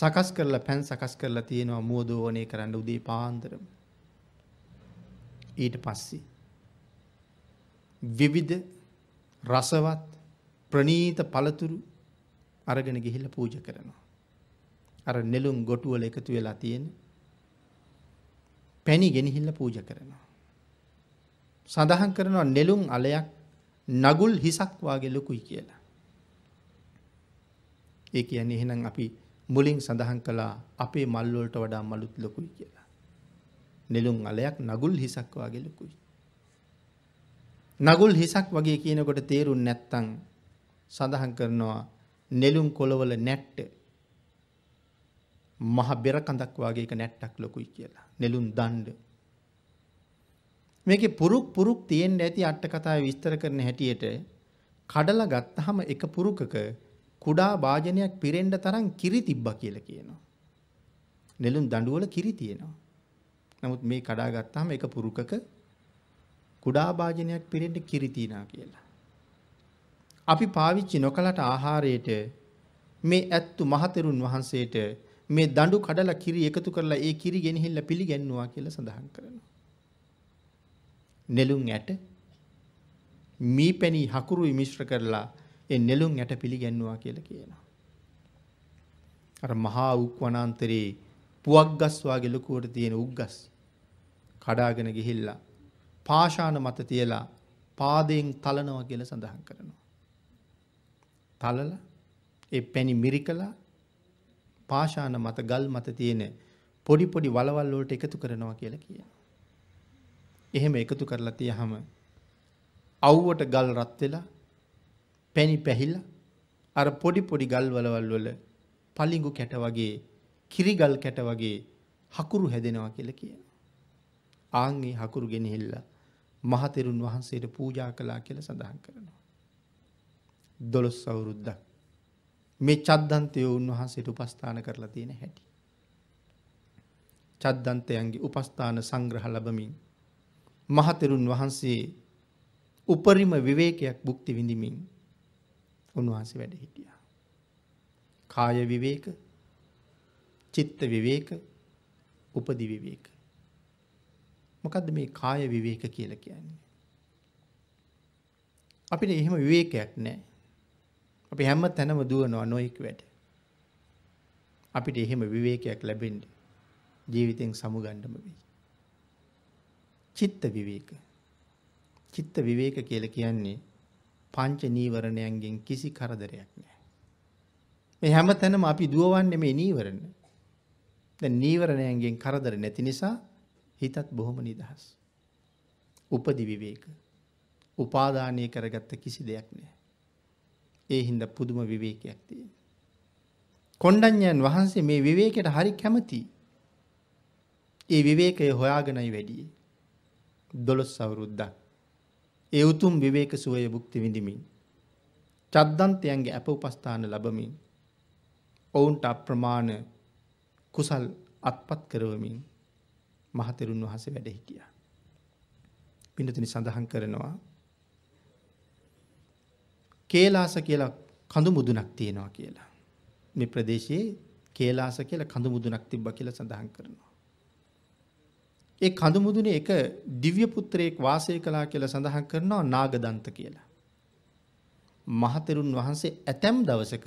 සකස් කරලා පෑන් සකස් කරලා තියෙනවා මුව දෝවණේ කරන්න උදේ පාන්දරම. ඊට පස්සේ විවිධ රසවත් ප්‍රනීත පළතුරු අරගෙන ගිහිල්ලා පූජා කරනවා. අර නෙළුම් ගොටුවල එකතු වෙලා තියෙන පැණි ගෙනහිල්ල පූජ කරනවා. සඳහන් කරනවා නෙළුම් අලයක් නගුල් හිසක් වගේ ලොකුයි කියලා. ඒ කියන්නේ එහෙනම් අපි මුලින් සඳහන් කළා අපේ මල් වලට වඩා මලුත් ලොකුයි කියලා. නෙළුම් අලයක් නගුල් හිසක් වගේ ලොකුයි. නගුල් හිසක් වගේ කියනකොට තේරුම් නැත්තම් සඳහන් කරනවා නෙළුම් කොළවල නැට්ට මහ බෙර කඳක් වගේ එක නැට්ටක් ලොකුයි කියලා. නෙළුම් දණ්ඩ. මේකේ පුරුක් පුරුක් තියෙන්න ඇති අට කතාවේ විස්තර කරන හැටියට කඩලා ගත්තාම එක පුරුකක කුඩා වාජනයක් පිරෙන්න තරම් කිරි තිබ්බා කියලා කියනවා. නෙළුම් දඬුවල කිරි තියෙනවා. නමුත් මේ කඩා ගත්තාම එක පුරුකක කුඩා වාජනයක් පිරෙන්න කිරි තියනවා කියලා. අපි පාවිච්චි නොකලට ආහාරයට මේ ඇත්තු මහතෙරුන් වහන්සේට මේ දඬු කඩලා කිරි එකතු කරලා ඒ කිරි ගෙනහිල්ලා පිළිගැන්නුවා කියලා සඳහන් කරනවා. නෙළුම් ඇට මී පැණි හකුරුයි මිශ්‍ර කරලා ඒ නෙළුම් ඇට පිළිගැන්නුවා කියලා කියනවා. අර මහා උක් වනාන්තරයේ පුවක් ගස් වාගේ ලොකුවට තියෙන උක්ගස් කඩාගෙන ගිහිල්ලා පාෂාණ මත තියලා පාදයෙන් තලනවා කියලා සඳහන් කරනවා. තලලා ඒ පැණි මිරිකලා පාෂාන මත ගල් මත තියෙන පොඩි පොඩි වලවල් වලට එකතු කරනවා කියලා කියන. එහෙම එකතු කරලා තියහම අව්වට ගල් රත් වෙලා පැණි පැහිලා අර පොඩි පොඩි ගල් වලවල් වල පලිඟු කැට වගේ කිරි ගල් කැට වගේ හකුරු හැදෙනවා කියලා කියන. ආන් ඒ හකුරු ගෙනහිල්ලා මහතෙරුන් වහන්සේට පූජා කළා කියලා සඳහන් කරනවා. 12 අවුරුද්දක් මේ චද්දන්තය උන්වහන්සේට උපස්ථාන කරලා තියෙන හැටි. චද්දන්තයන්ගේ උපස්ථාන සංග්‍රහ ලබමින් මහතෙරුන් වහන්සේ උපරිම විවේකයක් බුක්ති විඳිමින් උන්වහන්සේ වැඩ හිටියා. කාය විවේක, චිත්ත විවේක, උපදි විවේක. මොකද්ද මේ කාය විවේක කියලා කියන්නේ? අපිට එහෙම විවේකයක් නැහැ. අපි හැම තැනම දුවනවා නොයෙක් වැට. අපිට එහෙම විවේකයක් ලැබෙන්ට ජීවිතෙන් සමුගණ්ඩම වෙයි. චිත්ත විවේක. චිත්ත විවේක කියල කියන්නේ පංච නීවරණයන්ගෙන් කිසි කරදරයක් නෑ. මේ හැම තැනම අපි දුවවන්න මේ නීවරණ. ද නීවරණයන්ගෙන් කරදර නැති නිසා හිතත් බොහොම නිදහස්. උපදි විවේක. උපාධානය කරගත්ත කිසි දෙයක් නෑ. ඒ හින්ද පුදුම විවේකයක් තිය. කොණ්ඩඥයන් වහන්සේ මේ විවේකයට හරි කැමති ඒ විවේකය හොයාගෙනයි වැඩිය දොළොස් සවුරුද්ද ඒ උතුම් විවේක සුවය බුක්ති විඳමින් චද්දන්තයන්ගේ ඇප උපස්ථාන ලබමින් ඔවුන්ට අප්‍රමාණ කුසල් අත්පත් කරවමින් මහතෙරුන් වහස වැඩ හිටිය. පිනතිනි සඳහන් කරනවා කේලාස කියලා කඳු මුදුනක් තියෙනවා කියලා. මේ ප්‍රදේශයේ කේලාස කියලා කඳු මුදුනක් තිබ්බා කියලා සඳහන් කරනවා. ඒ කඳු මුදුනේ එක දිව්‍ය පුත්‍රයෙක් වාසය කළා කියලා සඳහන් කරනවා නාගදන්ත කියලා. මහතෙරුන් වහන්සේ ඇතැම් දවසක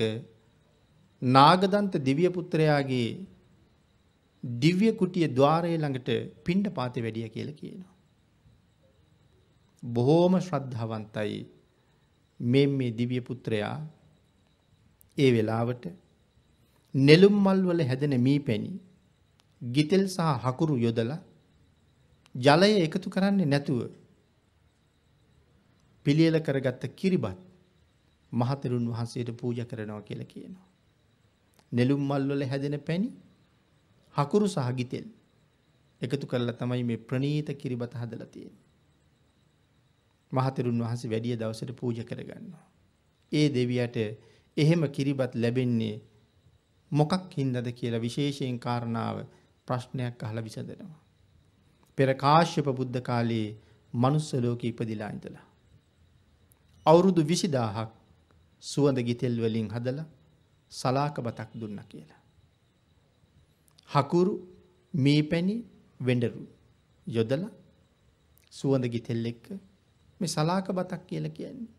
නාගදන්ත දිව්‍ය පුත්‍රයාගේ දිව්‍ය කුටිය ద్వාරයේ ළඟට පිණ්ඩපාතේ වැඩිය කියලා කියනවා. බොහෝම ශ්‍රද්ධාවන්තයි මේ මේ දිවිය පුත්‍රයා ඒ වෙලාවට නෙළුම් මල්වල හැදෙන මී පැණි ගිතෙල් සහ හකුරු යොදල ජලය එකතු කරන්නේ නැතුව පිළියල කරගත්ත කිරිබත් මහතෙරුන් වහන්සේට පූජ කරනවා කියලා කියනවා. නෙළුම් මල්වල හැදෙන පැණි හකුරු සහ ගිතෙල් එකතු කරලා තමයි මේ ප්‍රනීත කිරිබත හදලා තියෙන්නේ. මහතරුන් වහන්සේ වැඩිය දවසට පූජ කරගන්නවා. ඒ දෙවියට එහෙම කිරිබත් ලැබෙන්නේ මොකක් හින්දද කියලා විශේෂයෙන් කාරණාව ප්‍රශ්නයක් අහල විසඳනවා. පෙර කාශ්‍යප බුද්ධ කාලයේ මනුස්සලෝක ඉපදිලා ඉඳලා. අවුරුදු විසිදාහක් සුවඳ ගිතෙල් වලින් හදල සලාක බතක් දුන්න කියලා. හකුරු මේ පැණි වෙඩරු යොදල සුවඳ ගිතෙල් එක්ක මේ සලාක බතක් කියලා කියන්නේ.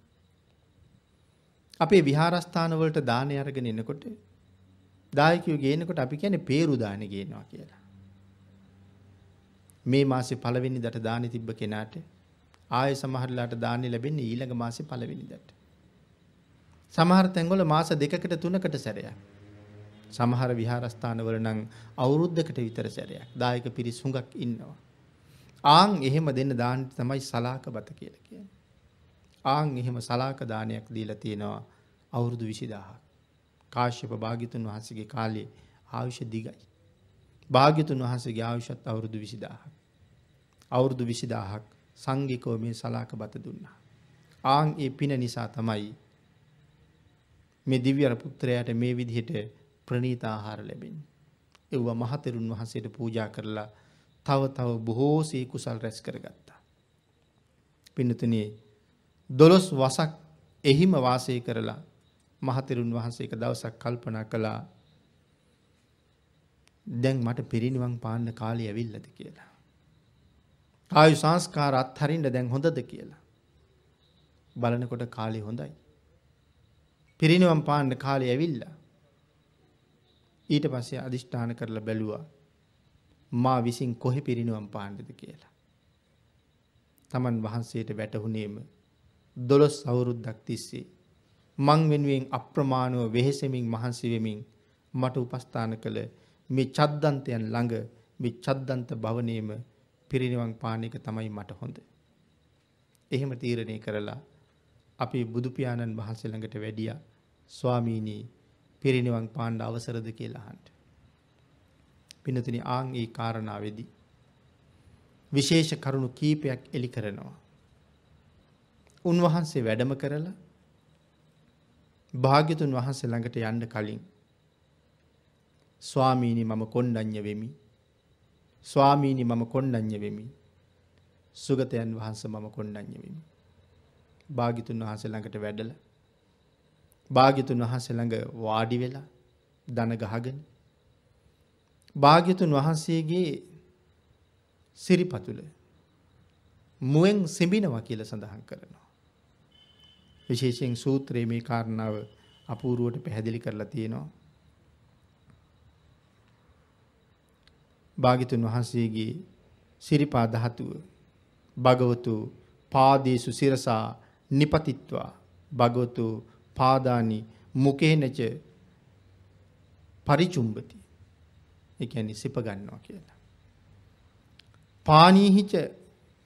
අපේ විහාරස්ථානවලට දානය අරගෙන එනකොට දායකයෝ ගේනකොට අපි කියන්නේ peeru දාන ගේනවා කියලා. මේ මාසේ පළවෙනි දට දානි තිබ්බ කෙනාට ආය සමහරලාට දානි ලැබෙන්නේ ඊළඟ මාසේ පළවෙනි දට. සමහර තැන්වල මාස දෙකකට තුනකට සැරයක්. සමහර විහාරස්ථානවල නම් අවුරුද්දකට විතර සැරයක්. දායක පිරිස් හුඟක් ඉන්නවා. ආං එහෙම දෙන්න දාන්න තමයි සලාක බත කියලා කියන්නේ. ආං එහෙම සලාක දානයක් දීලා තියෙනවා අවුරුදු 20000ක්. කාශ්‍යප භාග්‍යතුන් වහන්සේගේ කාලේ ආයුෂ දිගයි. භාග්‍යතුන් වහන්සේගේ ආයුෂත් අවුරුදු 20000ක්. අවුරුදු 20000ක් සංගිකව මේ සලාක බත දුන්නා. ආන් ඒ පින නිසා තමයි මේ දිව්‍යර පුත්‍රයාට මේ විදිහට ප්‍රණීත ආහාර ලැබෙන්නේ. ඒව මහතෙරුන් වහන්සේට පූජා කරලා තව තව බොහෝ සේ කුසල් රැස් කරගත්තා. පිනතුනේ දොළොස් වසක් එහිම වාසය කරලා මහතෙරුන් වහන්සේ එක දවසක් කල්පනා කළා දැන් මට පිරිනිවන් පාන්න කාලය ඇවිල්ලද කියලා. ආයු සංස්කාර අත්හරින්න දැන් හොඳද කියලා. බලනකොට කාලේ හොඳයි. පිරිනිවන් පාන්න කාලය ඇවිල්ලා. ඊට පස්සේ අදිෂ්ඨාන කරලා බැලුවා මා විසින් කොහෙ පිරිනුවම් පාණ්ඩද කියලා. තමන් වහන්සේට වැටහුණේම දොළොස් අවුරුද්දක් තිස්සේ මං වෙනුවෙන් අප්‍රමාණුව වෙහෙසෙමින් මහන්සිවෙමින් මට උපස්ථාන කළ මේ චද්දන්තයන් ළඟ මේ චද්දන්ත භවනේම පිරිනිවන් පාන එක තමයි මට හොඳ. එහෙම තීරණය කරලා අපි බුදු පියාණන් වහන්සේ ළඟට වැඩියා ස්වාමීනි පිරිනිවන් පාන්න අවසරද කියලා අහන්න. පිනතින ආං ඒ කාරණාවේදී. විශේෂ කරුණු කීපයක් එලි කරනවා. උන්වහන්සේ වැඩම කරලා භාග්‍යතුන් වහන්සේ ළඟට යන්න කලින් ස්වාමීණි මම කොණ්ඩඥ වෙමි ස්වාමීණි මම කොණ්ඩඥ වෙමි සුගතයන් වහන්ස මම කොණ්ඩඥ වෙමි භාගිතුන් වහන්සේ ළඟට වැඩල භාගිතුන් වහන්සේ ළඟ වාඩි වෙලා දන ගහගෙන භාග්‍යතුන් වහන්සේගේ සිරිපතුල මුවෙන් සිඹිනවා කියල සඳහන් කරනවා. විශේෂයෙන් සූත්‍රයේ මේ කාරණාව අපූරුවට පැහැදිලි කරලා තියෙනවා. භාගිතුන් වහන්සේගේ සිරිපා දහතුව භගවතු පාදීසු සිරසා නිපතිත්වා භගවතු පාදානි මුකේනච පරිචුම්බති එකැනි සිප ගන්නවා කියලා. පානීහිච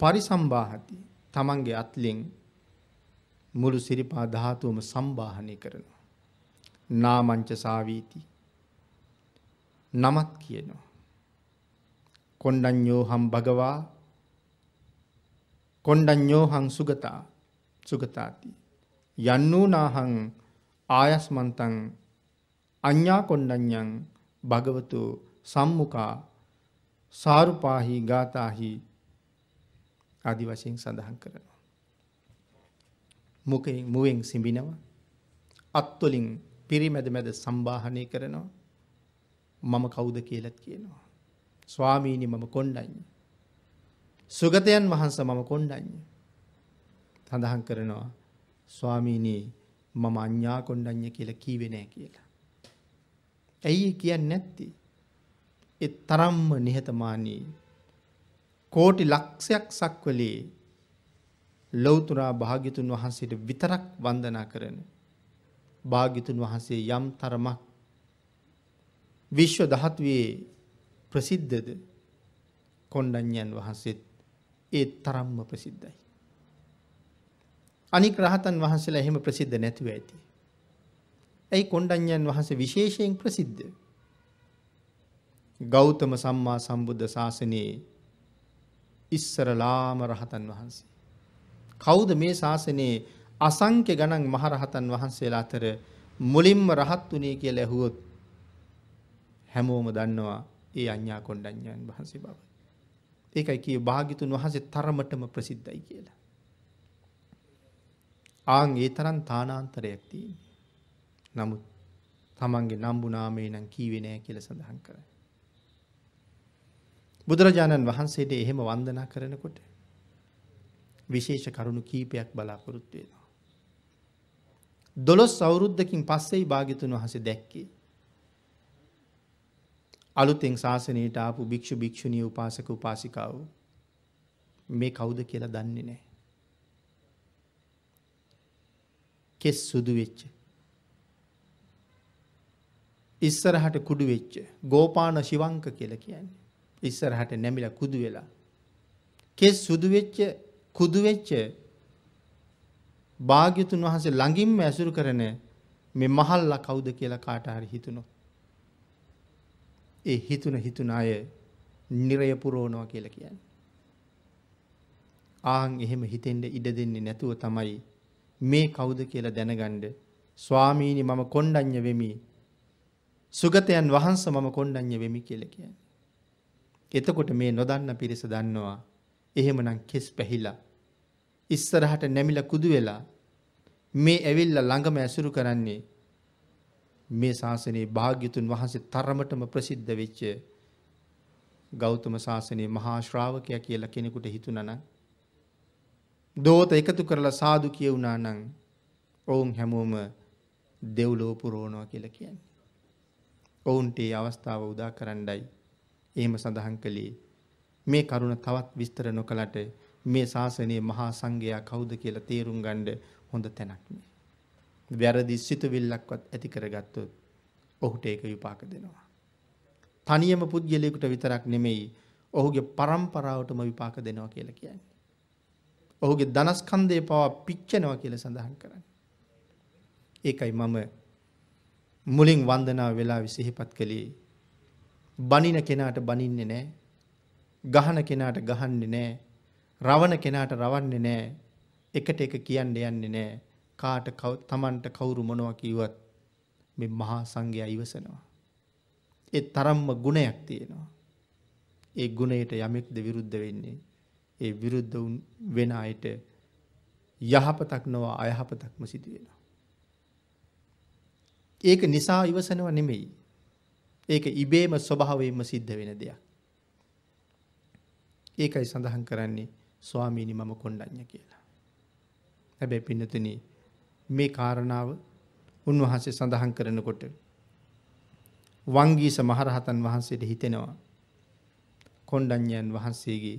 පරිසම්බාහති තමන්ගේ අත්ලෙන් මුළු සිරිපා ධාතුවම සම්බාහනය කරනවා. නාමංච සාවීති නමත් කියනවා. කොණ්ඩඥෝහම් භගවා කොණ්ඩඥෝහං සුගතා සුගතාති. යන්නූ නාහං ආයස්මන්තන් අඥ්ඥා කොණ්ඩඥන් භගවතු සම්මුකා සාරුපාහි ගාතාහි අදි වශයෙන් සඳහන් කරනවා. මොකෙන් මුවෙන් සිඹිනවා අත්තුලින් පිරිමැද මැද සම්බාහනය කරනවා මම කෞුද කියලත් කියනවා. ස්වාමීනි මම කොණ්ඩයි. සුගතයන් වහන්ස මම කොණ්ඩයි. සඳහන් කරනවා ස්වාමීනී මම අඥ්ඥා කොණ්ඩඥ කියල කීවෙනෑ කියලා. ඇයි කියන්න නැත්ති. ඒ තරම්ම නිහතමානී කෝටි ලක්ෂයක් සක්වලේ ලෞතුරා භාග්‍යතුන් වහන්සේට විතරක් වන්දනා කරන භාග්‍යතුන් වහන්සේ යම් තරමක් විශ්ව දහත්වයේ ප්‍රසිද්ධද කොණ්ඩඤ්ඤන් වහන්සේත් ඒ තරම්ම ප්‍රසිද්ධයි. අනික් රහතන් වහන්සේලා එහෙම ප්‍රසිද්ධ නැතුව ඇති. ඇයි කොණ්ඩඤ්ඤන් වහන්සේ විශේෂයෙන් ප්‍රසිද්ධ? ගෞතම සම්මා සම්බුද්ධ ශාසනයේ ඉස්සරලාම රහතන් වහන්සේ. කෞුද මේ ශාසනයේ අසංක්‍ය ගණන් මහරහතන් වහන්සේලා අතර මුලින්ම රහත් වනේ කිය ලැහුවොත් හැමෝම දන්නවා ඒ අඥා කොණ්ඩඥන් වහන්සේ බව. ඒකයි කිය භාගිතුන් වහන්සේ තරමටම ප්‍රසිද්ධයි කියලා. ආං ඒ තරන් තානාන්තරයක් තියන්නේ. නමුත් තමන්ගේ නම්බුනාමේ නම් කීවෙනෑ කියල සඳහන් කරයි. බුදුරජාණන් වහන්සේට එහෙම වන්දනා කරනකොට විශේෂ කරුණු කීපයක් බලාපොරොත්තු වෙනවා. දොළොස් අවුරුද්දකින් පස්සෙයි භාගිතුන් වහසේ දැක්කේ. අලුතෙන් ශාසනයට ආපු භික්‍ෂු භික්‍ෂුණිය උපාසක උපාසිකාව මේ කවුද කියලා දන්නේ නෑ. කෙස් සුදු වෙච්ච. ඉස්සරහට කුඩු වෙච්ච ගෝපාන ශිවංක කියල කියන්නේ. ඉස්සරහට නැමිලා කුදු වෙලා. කෙස් සුදු වෙච්ච කුදු වෙච්ච භාග්‍යතුන් වහන්සේ ළඟින්ම ඇසුරු කරන මේ මහල්ලා කවුද කියලා කාට හරි හිතුණොත්. ඒ හිතුන හිතුන අය නිරය පුරෝණවා කියලා කියන්නේ. ආන් එහෙම හිතෙන්ට ඉඩ දෙන්නේ නැතුව තමයි මේ කවුද කියලා දැනගන්න ස්වාමීනි මම කොණ්ඩඤ්ඤ වෙමි. සුගතයන් වහන්ස මම කොණ්ඩඤ්ඤ වෙමි කියලා කියන්නේ. එතකොට මේ නොදන්න පිරිස දන්නවා. එහෙමනම් කෙස් පැහිලා. ඉස්සරහට නැමිලා කුදු වෙලා මේ ඇවිල්ලා ළඟම ඇසුරු කරන්නේ මේ ශාසනයේ භාග්‍යතුන් වහන්සේ තරමටම ප්‍රසිද්ධ වෙච්ච ගෞතම ශාසනයේ මහා ශ්‍රාවකයා කියලා කෙනෙකුට හිතුණා නම් දෝත එකතු කරලා සාදු කියුණා නම් ඔවුන් හැමෝම දෙව්ලෝ පුරවනවා කියලා කියන්නේ. ඔවුන්ට ඒ අවස්ථාව උදා කරන්නයි එහෙම සඳහන් කළේ මේ කරුණ තවත් විස්තර නොකලට මේ ශාසනයේ මහා සංඝයා කවුද කියලා තේරුම් ගන්න හොඳ තැනක් මේ. වැරදි සිතුවිල්ලක්වත් ඇති කරගත්තොත් ඔහුට ඒක විපාක දෙනවා. තනියම පුද්ගලයෙකුට විතරක් නෙමෙයි ඔහුගේ પરම්පරාවටම විපාක දෙනවා කියලා කියන්නේ. ඔහුගේ ධනස්කන්ධය පවා පිච්චෙනවා කියලා සඳහන් කරන්නේ. ඒකයි මම මුලින් වන්දනා වෙලාවේ සිහිපත් කළේ බනින කෙනාට බනින්නේ නෑ. ගහන කෙනාට ගහන්නෙ නෑ. රවණ කෙනාට රවන්නේ නෑ. එකට එක කියන්න යන්නේ නෑ. කාට තමන්ට කවුරු මොනව කිව්වත් මේ මහා සංඝයා ඉවසනවා. ඒ තරම්ම ගුණයක් තියෙනවා. ඒ ගුණයට යමෙක්ද විරුද්ධ වෙන්නේ. ඒ විරුද්ධ වෙන අයට යහපතක් නොවා අයහපතක්ම සිදුවෙනවා. ඒක නිසා ඉවසනව නෙමෙයි. ඒක ඉබේම ස්වභාවයෙන්ම සිද්ධ වෙන දෙයක්. ඒකයි සඳහන් කරන්නේ ස්වාමීනි මම කොණ්ඩඤ්ඤ කියලා. හැබැයි පින්නතුනි මේ කාරණාව උන්වහන්සේ සඳහන් කරනකොට වංගීස මහරහතන් වහන්සේට හිතෙනවා කොණ්ඩඤ්ඤයන් වහන්සේගේ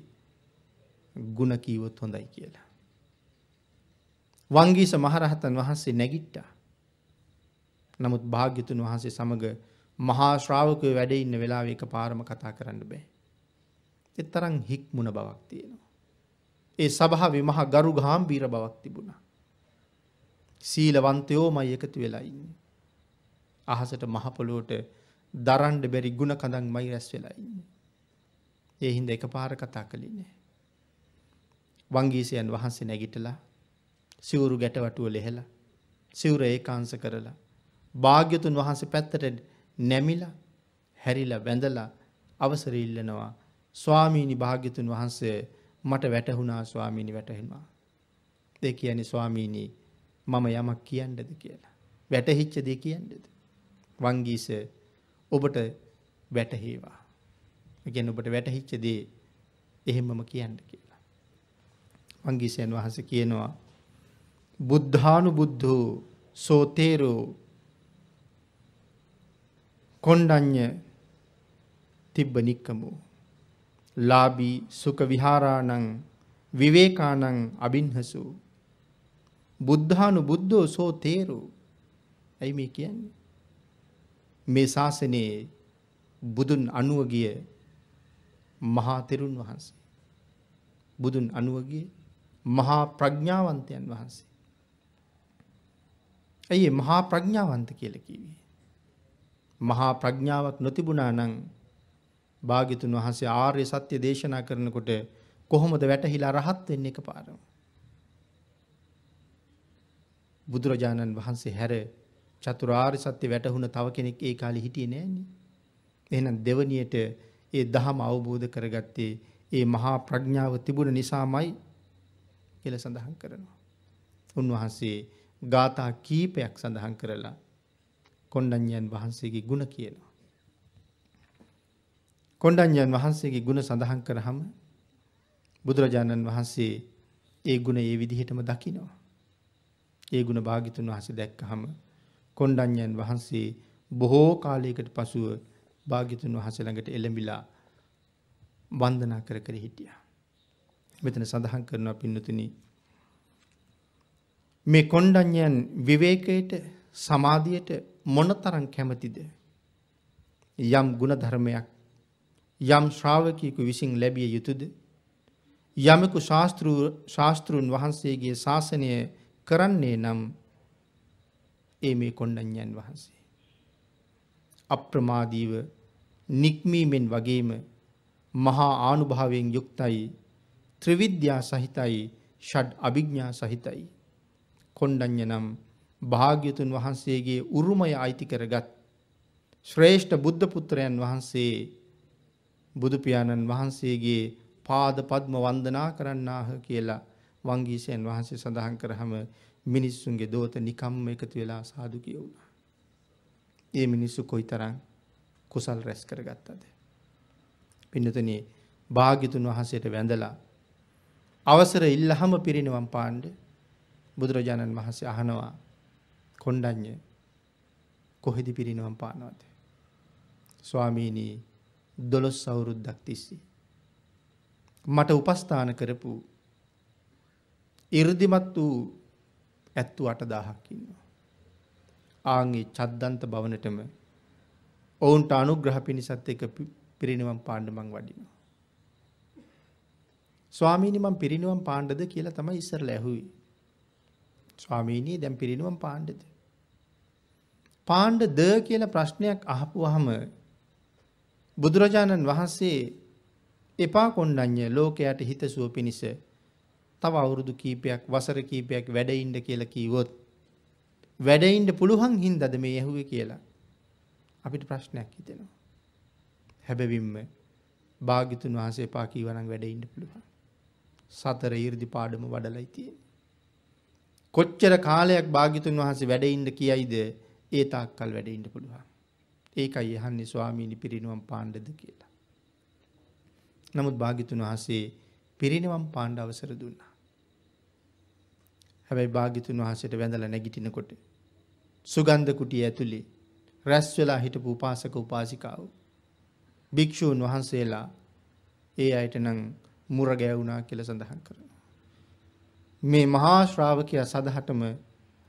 ಗುಣ කීවොත් හොඳයි කියලා. වංගීස මහරහතන් වහන්සේ නැගිට්ටා. නමුත් භාග්‍යතුන් වහන්සේ සමග මහා ශ්‍රාවකය වැඩ ඉන්න වෙලාව එක පාරම කතා කරන්න බෑ. එත් තරම් හික්මුණ බවක් තියෙනවා. ඒ සබහ විමහ ගරු ගාම්බීර බවක් තිබුණා. සීලවන්තයෝ මයි එකතු වෙලා ඉන්නේ. අහසට මහපොලෝට දරන්ඩ බැරි ගුණ කඳන් මයි රැස් වෙලා ඉන්නේ. ඒ හින්ද එක පාර කතා කළි නෑ. වංගීසයන් වහන්සේ නැගිටලා සිවුරු ගැටවටුව ලෙහෙලා සිවුර ඒකාංස කරලා භාග්‍යතුන් වහන්සේ පැත්තට නැමිලා හැරිලා බැඳලා අවසර ඉල්ලනවා ස්වාමීනි භාග්‍යතුන් වහන්සේ මට වැටහුණා ස්වාමීනි වැටහෙනවා. දෙ කියන්නේ ස්වාමීනී මම යමක් කියන්නද කියලා. වැටහිච්ච දෙ කියන්නද. වංගීස ඔබට වැටහේවා. ගැන ඔබට වැටහිච්ච දේ එහෙමම කියන්න කියලා. වංගීසයන් වහස කියනවා බුද්ධානු බුද්ධෝ සෝතේරෝ කොණ්ඩඤ්ඤ තිබ්බ නික්කමෝ ලාභී සුඛ විහාරාණං විවේකාණං අබින්හසු බුද්ධානු බුද්ධෝ සෝ තේරෝ ඇයි මේ කියන්නේ මේ ශාසනයේ බුදුන් අනුව ගිය මහා තෙරුන් වහන්සේ බුදුන් අනුව ගිය මහා ප්‍රඥාවන්තයන් වහන්සේ ඇයි මහා ප්‍රඥාවන්ත කියලා කිව්වේ මහා ප්‍රඥාවක් නොතිබුණා නම් භාග්‍යතුන් වහන්සේ ආර්ය සත්‍ය දේශනා කරනකොට කොහොමද වැටහිලා රහත් වෙන්නේ එකපාරම? බුදුරජාණන් වහන්සේ හැර චතුරාර්ය සත්‍ය වැටහුණ තව කෙනෙක් ඒ කාලේ හිටියේ නෑනේ. එහෙනම් දෙවණියට ඒ ධහම අවබෝධ කරගත්තේ ඒ මහා ප්‍රඥාව තිබුණ නිසාමයි කියලා සඳහන් කරනවා. උන්වහන්සේ ගාථා කීපයක් සඳහන් කරලා කොණ්ඩඥයන් වහන්සේගේ ගුණ කියනවා. කොණ්ඩඥයන් වහන්සේගේ ගුණ සඳහන් කරහම බුදුරජාණන් වහන්සේ ඒ ගුණ ඒ විදිහටම දකිනවා. ඒ ගුණ භාගිතුන් වහස දැක්කහම කොණ්ඩඥයන් වහන්සේ බොහෝ කාලයකට පසුව භාගිතුන් වහස ළඟට එළඹිලා වන්දනා කර කර හිටියා. මෙතන සඳහන් කරනවා පින්නතුනි මේ කොණ්ඩඥයන් විවේකයට සමාධියට මොනතරම් කැමතිද? යම් ಗುಣධර්මයක් යම් ශ්‍රාවකයෙකු විසින් ලැබිය යුතුද? යමෙකු ශාස්ත්‍රූන් වහන්සේගේ ශාසනය කරන්නේ නම් ඒ මේ කොණ්ඩඤ්ඤන් වහන්සේ. අප්‍රමාදීව නික්මීමෙන් වගේම මහා ආනුභාවයෙන් යුක්තයි ත්‍රිවිද්‍යා සහිතයි ෂඩ් අභිඥා සහිතයි. කොණ්ඩඤ්ඤ නම් භාග්‍යතුන් වහන්සේගේ උරුමය අයිති කරගත් ශ්‍රේෂ්ඨ බුද්ධපුත්‍රයන් වහන්සේ බුදුපියාණන් වහන්සේගේ පාද පද්ම වන්දනා කරන්නාහ කියලා වංගීසයන් වහන්සේ සඳහන් කරහම මිනිස්සුන්ගේ දෝත නිකම්ම එකතු වෙලා සාදු කියවුණා. ඒ මිනිස්සු කොයි තරං කුසල් රැස් කරගත්තද. පින්නතනේ භාගිතුන් වහන්සේට වැඳලා. අවසර ඉල්ලහම පිරිනිවම් පාණ්ඩ බුදුරජාණන් වහන්සේ අහනවා කොණ්ඩඤ්ඤ කොහෙද පිරිනවම් පානවද? ස්වාමීනි දොළොස් අවුරුද්දක් තිස්සේ මට උපස්ථාන කරපු 이르දිමත් වූ ඇත්තු 8000ක් ඉන්නවා. ආන්ගේ චද්දන්ත භවනටම ඔවුන්ට අනුග්‍රහ පිණිසත් එක පිරිනිවන් පාණ්ඩ මං වඩිනවා. ස්වාමීනි මං පිරිනිවන් පාණ්ඩද කියලා තමයි ඉස්සරලා ඇහුවේ. ස්වාමීනි දැන් පිරිනිවන් පාණ්ඩද? පාණ්ඩ ද කියල ප්‍රශ්නයක් අහපුහම බුදුරජාණන් වහන්සේ එපා කොණ්ඩඥ ලෝකයට හිතසුව පිණිස තව අවුරුදු කීපයක් වසර කීපයක් වැඩයින්ඩ කියල කීවොත් වැඩයින්ඩ පුළුවන් හින්දද මේ යැහුව කියලා අපිට ප්‍රශ්නයක් හිතෙනවා. හැබැවිම්ම භාගිතුන් වහන්සේ පාකීවනං වැඩයින්ඩ පුළුවන් සතර ඉර්දි පාඩම වඩලයිතිය. කොච්චර කාලයක් භාගිතුන් වහන්සේ වැඩයින්ඩ කියයිද ඒ තාක්කල් වැඩඉන්න පුළුවන්. ඒකයි යහන්නේ ස්වාමීණි පිරිනුවම් පාණ්ඩද කියලා. නමුත් භාගිතුන් වහසේ පිරිනිවම් පාණ්ඩ අවසර දුන්නා. හැබැයි භාගිතුන් වහසට වැඳල නැගිටිනකොට. සුගන්ධ කුටිය ඇතුළේ රැස්වෙලා හිටපු උපාසක උපාසිකාව. භික්‍ෂූන් වහන්සේලා ඒ අයට නං මුර ගෑවුනා කියල සඳහන් කරන. මේ මහාශ්‍රාවකයා සදහටම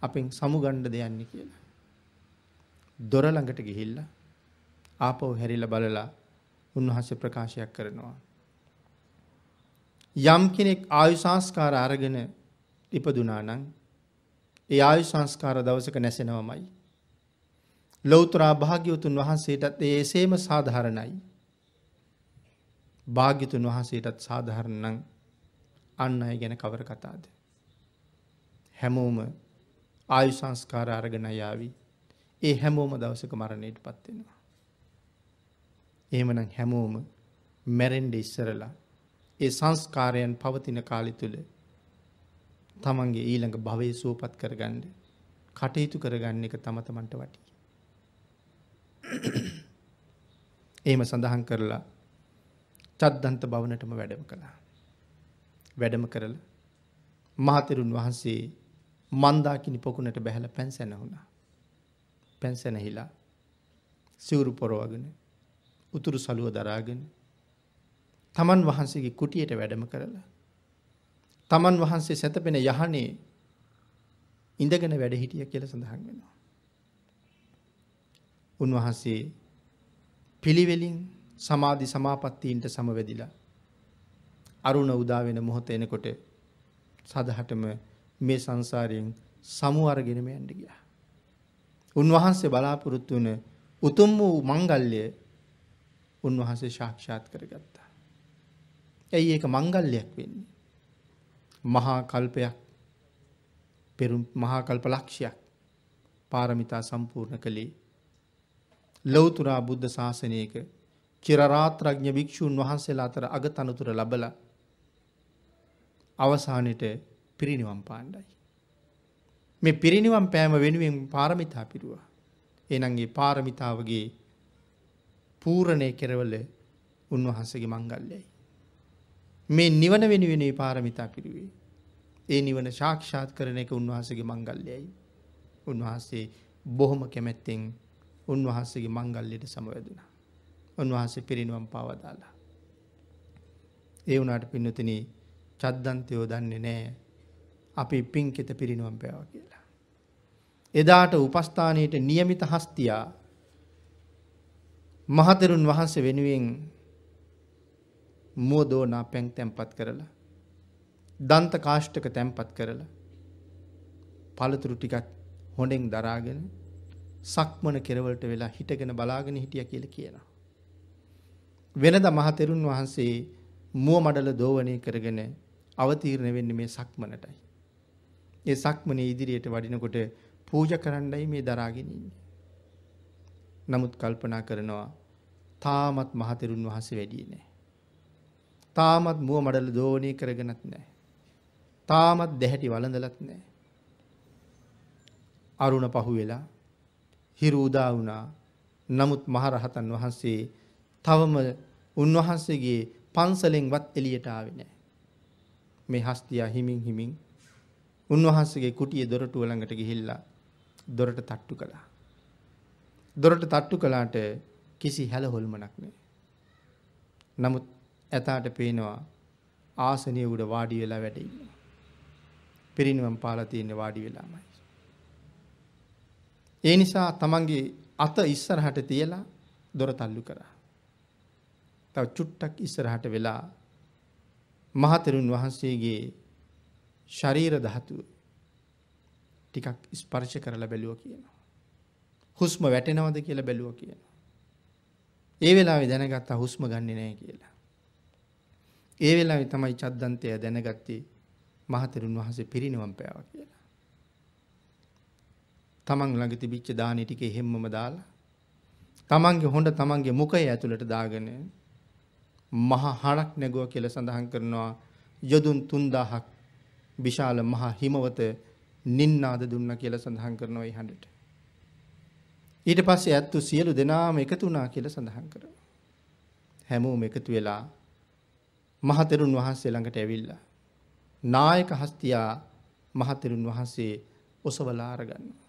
අපෙන් සමුගණ්ඩ දෙයන්නේ කියලා. දොර ළඟට ගිහිල්ලා ආපහු හැරිලා බලලා උන්වහන්සේ ප්‍රකාශයක් කරනවා. යම් කෙනෙක් ආයු සංස්කාර අරගෙන ඉපදුනා නම් ඒ ආයු සංස්කාර දවසක නැසෙනවමයි. ලෞතර භාග්‍යවතුන් වහන්සේටත් ඒසේම සාධාරණයි. භාග්‍යතුන් වහන්සේටත් සාධාරණ නම් අන්න අය ගැන කවර කතාද. හැමෝම ආයු සංස්කාර අරගෙන යාවී ඒ හැමෝම දවසක මරණයට පත්වෙනවා. එහෙමනම් හැමෝම මැරෙන්ඩ ඉස්සරලා ඒ සංස්කාරයන් පවතින කාලි තුළ තමන්ගේ ඊළඟ භවය සුවපත් කරගන්න කටයුතු කරගන්න එක තමතමන්ට වටි. ඒම සඳහන් කරලා චද්දන්ත භවනටම වැඩම කළා. වැඩම කරල මහතෙරුන් වහන්සේ මන්දාකිනි පොකුණට බැහල පැන් සැනහුණා. පැන්සැනහිලා සිවුරු පොරවගෙන උතුරු සලුව දරාගෙන තමන් වහන්සේගේ කුටියට වැඩම කරලා තමන් වහන්සේ සැතපෙන යහනේ ඉඳගෙන වැඩ හිටිය කියල සඳහන් වෙනවා. උන්වහන්සේ පිළිවෙලින් සමාධි සමාපත්තීන්ට සමවැදිලා අරුණ උදාවෙන මොහොත එනකොට සදහටම මේ සංසාරයෙන් සමුවරගෙනම ඇන්ඩ ගියා. උන්වහන්සේ බලාපොරොත්තු වන උතුම් වූ මංගල්ලය උන්වහන්සේ ශාක්ෂාත් කරගත්තා. ඇයි ඒක මංගල්ලයක් වෙන්නේ. මහා කල්පයක් පෙරුම් මහාකල්ප ලක්ෂයක් පාරමිතා සම්පූර්ණ කළේ. ලොවතුරා බුද්ධ ශාසනයක චිරරාත්‍රඥ භික්‍ෂූන් වහන්සේලා අතර අග තනතුර ලබල අවසානයට පිරිනිවම් පාණ්ඩයි. මේ පිරිනිවන් පෑම වෙනුවෙන් පාරමිතා පිරුවා. එනන්ගේ පාරමිතාවගේ පූරණය කෙරවල උන්වහන්සගේ මංගල්ලයි. මේ නිවන වෙනුවෙනේ පාරමිතා කිරුවේ. ඒ නිවන ශාක්ෂාත් කරන එක උන්වහසගේ මංගල්ලයයි. උන්වහන්සේ බොහොම කැමැත්තෙන් උන්වහන්සගේ මංගල්ලයට සමවැදුණ. උන්වහන්සේ පිරිනිවම් පවදාලා. ඒ වුනාට පින්නතින චද්දන්තයෝ දන්නේ නෑ අපි පින්කෙත පිරිනුවම් පැවා කියලා. එදාට උපස්ථානයට નિયમિત හස්තියා මහතෙරුන් වහන්සේ වෙනුවෙන් මෝදෝනා පැන් තැම්පත් කරලා දන්ත කාෂ්ඨක තැම්පත් කරලා පළතුරු ටිකක් හොඬෙන් දරාගෙන සක්මන කෙරවලට වෙලා හිටගෙන බලාගෙන හිටියා කියලා කියනවා. වෙනද මහතෙරුන් වහන්සේ මුව මඩල දෝවණය කරගෙන අවතීර්ණ වෙන්නේ මේ සක්මනටයි. ඒ සක්මනේ ඉදිරියට වඩිනකොට පූජ කරන්නයි මේ දරාගෙනන්නේ. නමුත් කල්පනා කරනවා තාමත් මහතෙරුන් වහස වැඩිය නෑ. තාමත් මුව මඩල දෝනය කරගෙනත් නෑ. තාමත් දැහැටි වලඳලත් නෑ. අරුණ පහු වෙලා හිරූදා වුණා නමුත් මහරහතන් වහන්සේ තවම උන්වහන්සේගේ පන්සලෙන් වත් එලියට ආවෙනෑ. මේ හස්තියා හිමින් හිමින් උන්වහන්සගේ කුටිය දොරටුව ළඟට ගිහිල්ලා දොරට තට්ටු කළා. දොරට තට්ටු කළාට කිසි හැල හොල්මනක් නෑ. නමුත් ඇතාට පේනවා ආසනය උඩ වාඩි වෙලා වැඩඉන්න. පිරිනිවම් පාලතියන්න වාඩි වෙලාමයි. ඒ නිසා තමන්ගේ අත ඉස්සරහට තියලා දොර තල්ලු කරා. තව චුට්ටක් ඉස්සරහට වෙලා මහතරුන් වහන්සේගේ ශරීර දහතුව ටිකක් ස්පර්ශ කරලා බැලුව කියනවා. හුස්ම වැටෙනවද කියලා බැලුව කියනවා. ඒ වෙලාවේ දැනගත්තා හුස්ම ගන්නේ නැහැ කියලා. ඒ වෙලාවේ තමයි චද්දන්තය දැනගත්තේ මහතෙරුන් වහන්සේ පිරිනිවන් පෑවා කියලා. තමන් ළඟ තිබිච්ච දානි ටික හැමම දාලා තමන්ගේ හොඬ තමන්ගේ මුඛය ඇතුළට දාගෙන මහා හරක් නැගුවා කියලා සඳහන් කරනවා යොදුන් 3000ක් විශාල මහා හිමවත නින්නාද දුන්න කියලා සඳහන් කරනවා ඒ හඬට. ඊට පස්සේ ඇත්තු සියලු දෙනාම එකතු වුණා කියලා සඳහන් කරනවා. හැමෝම එකතු වෙලා මහතෙරුන් වහන්සේ ළඟට ඇවිල්ලා නායක හස්තියා මහතෙරුන් වහන්සේ ඔසවලා අරගන්නවා.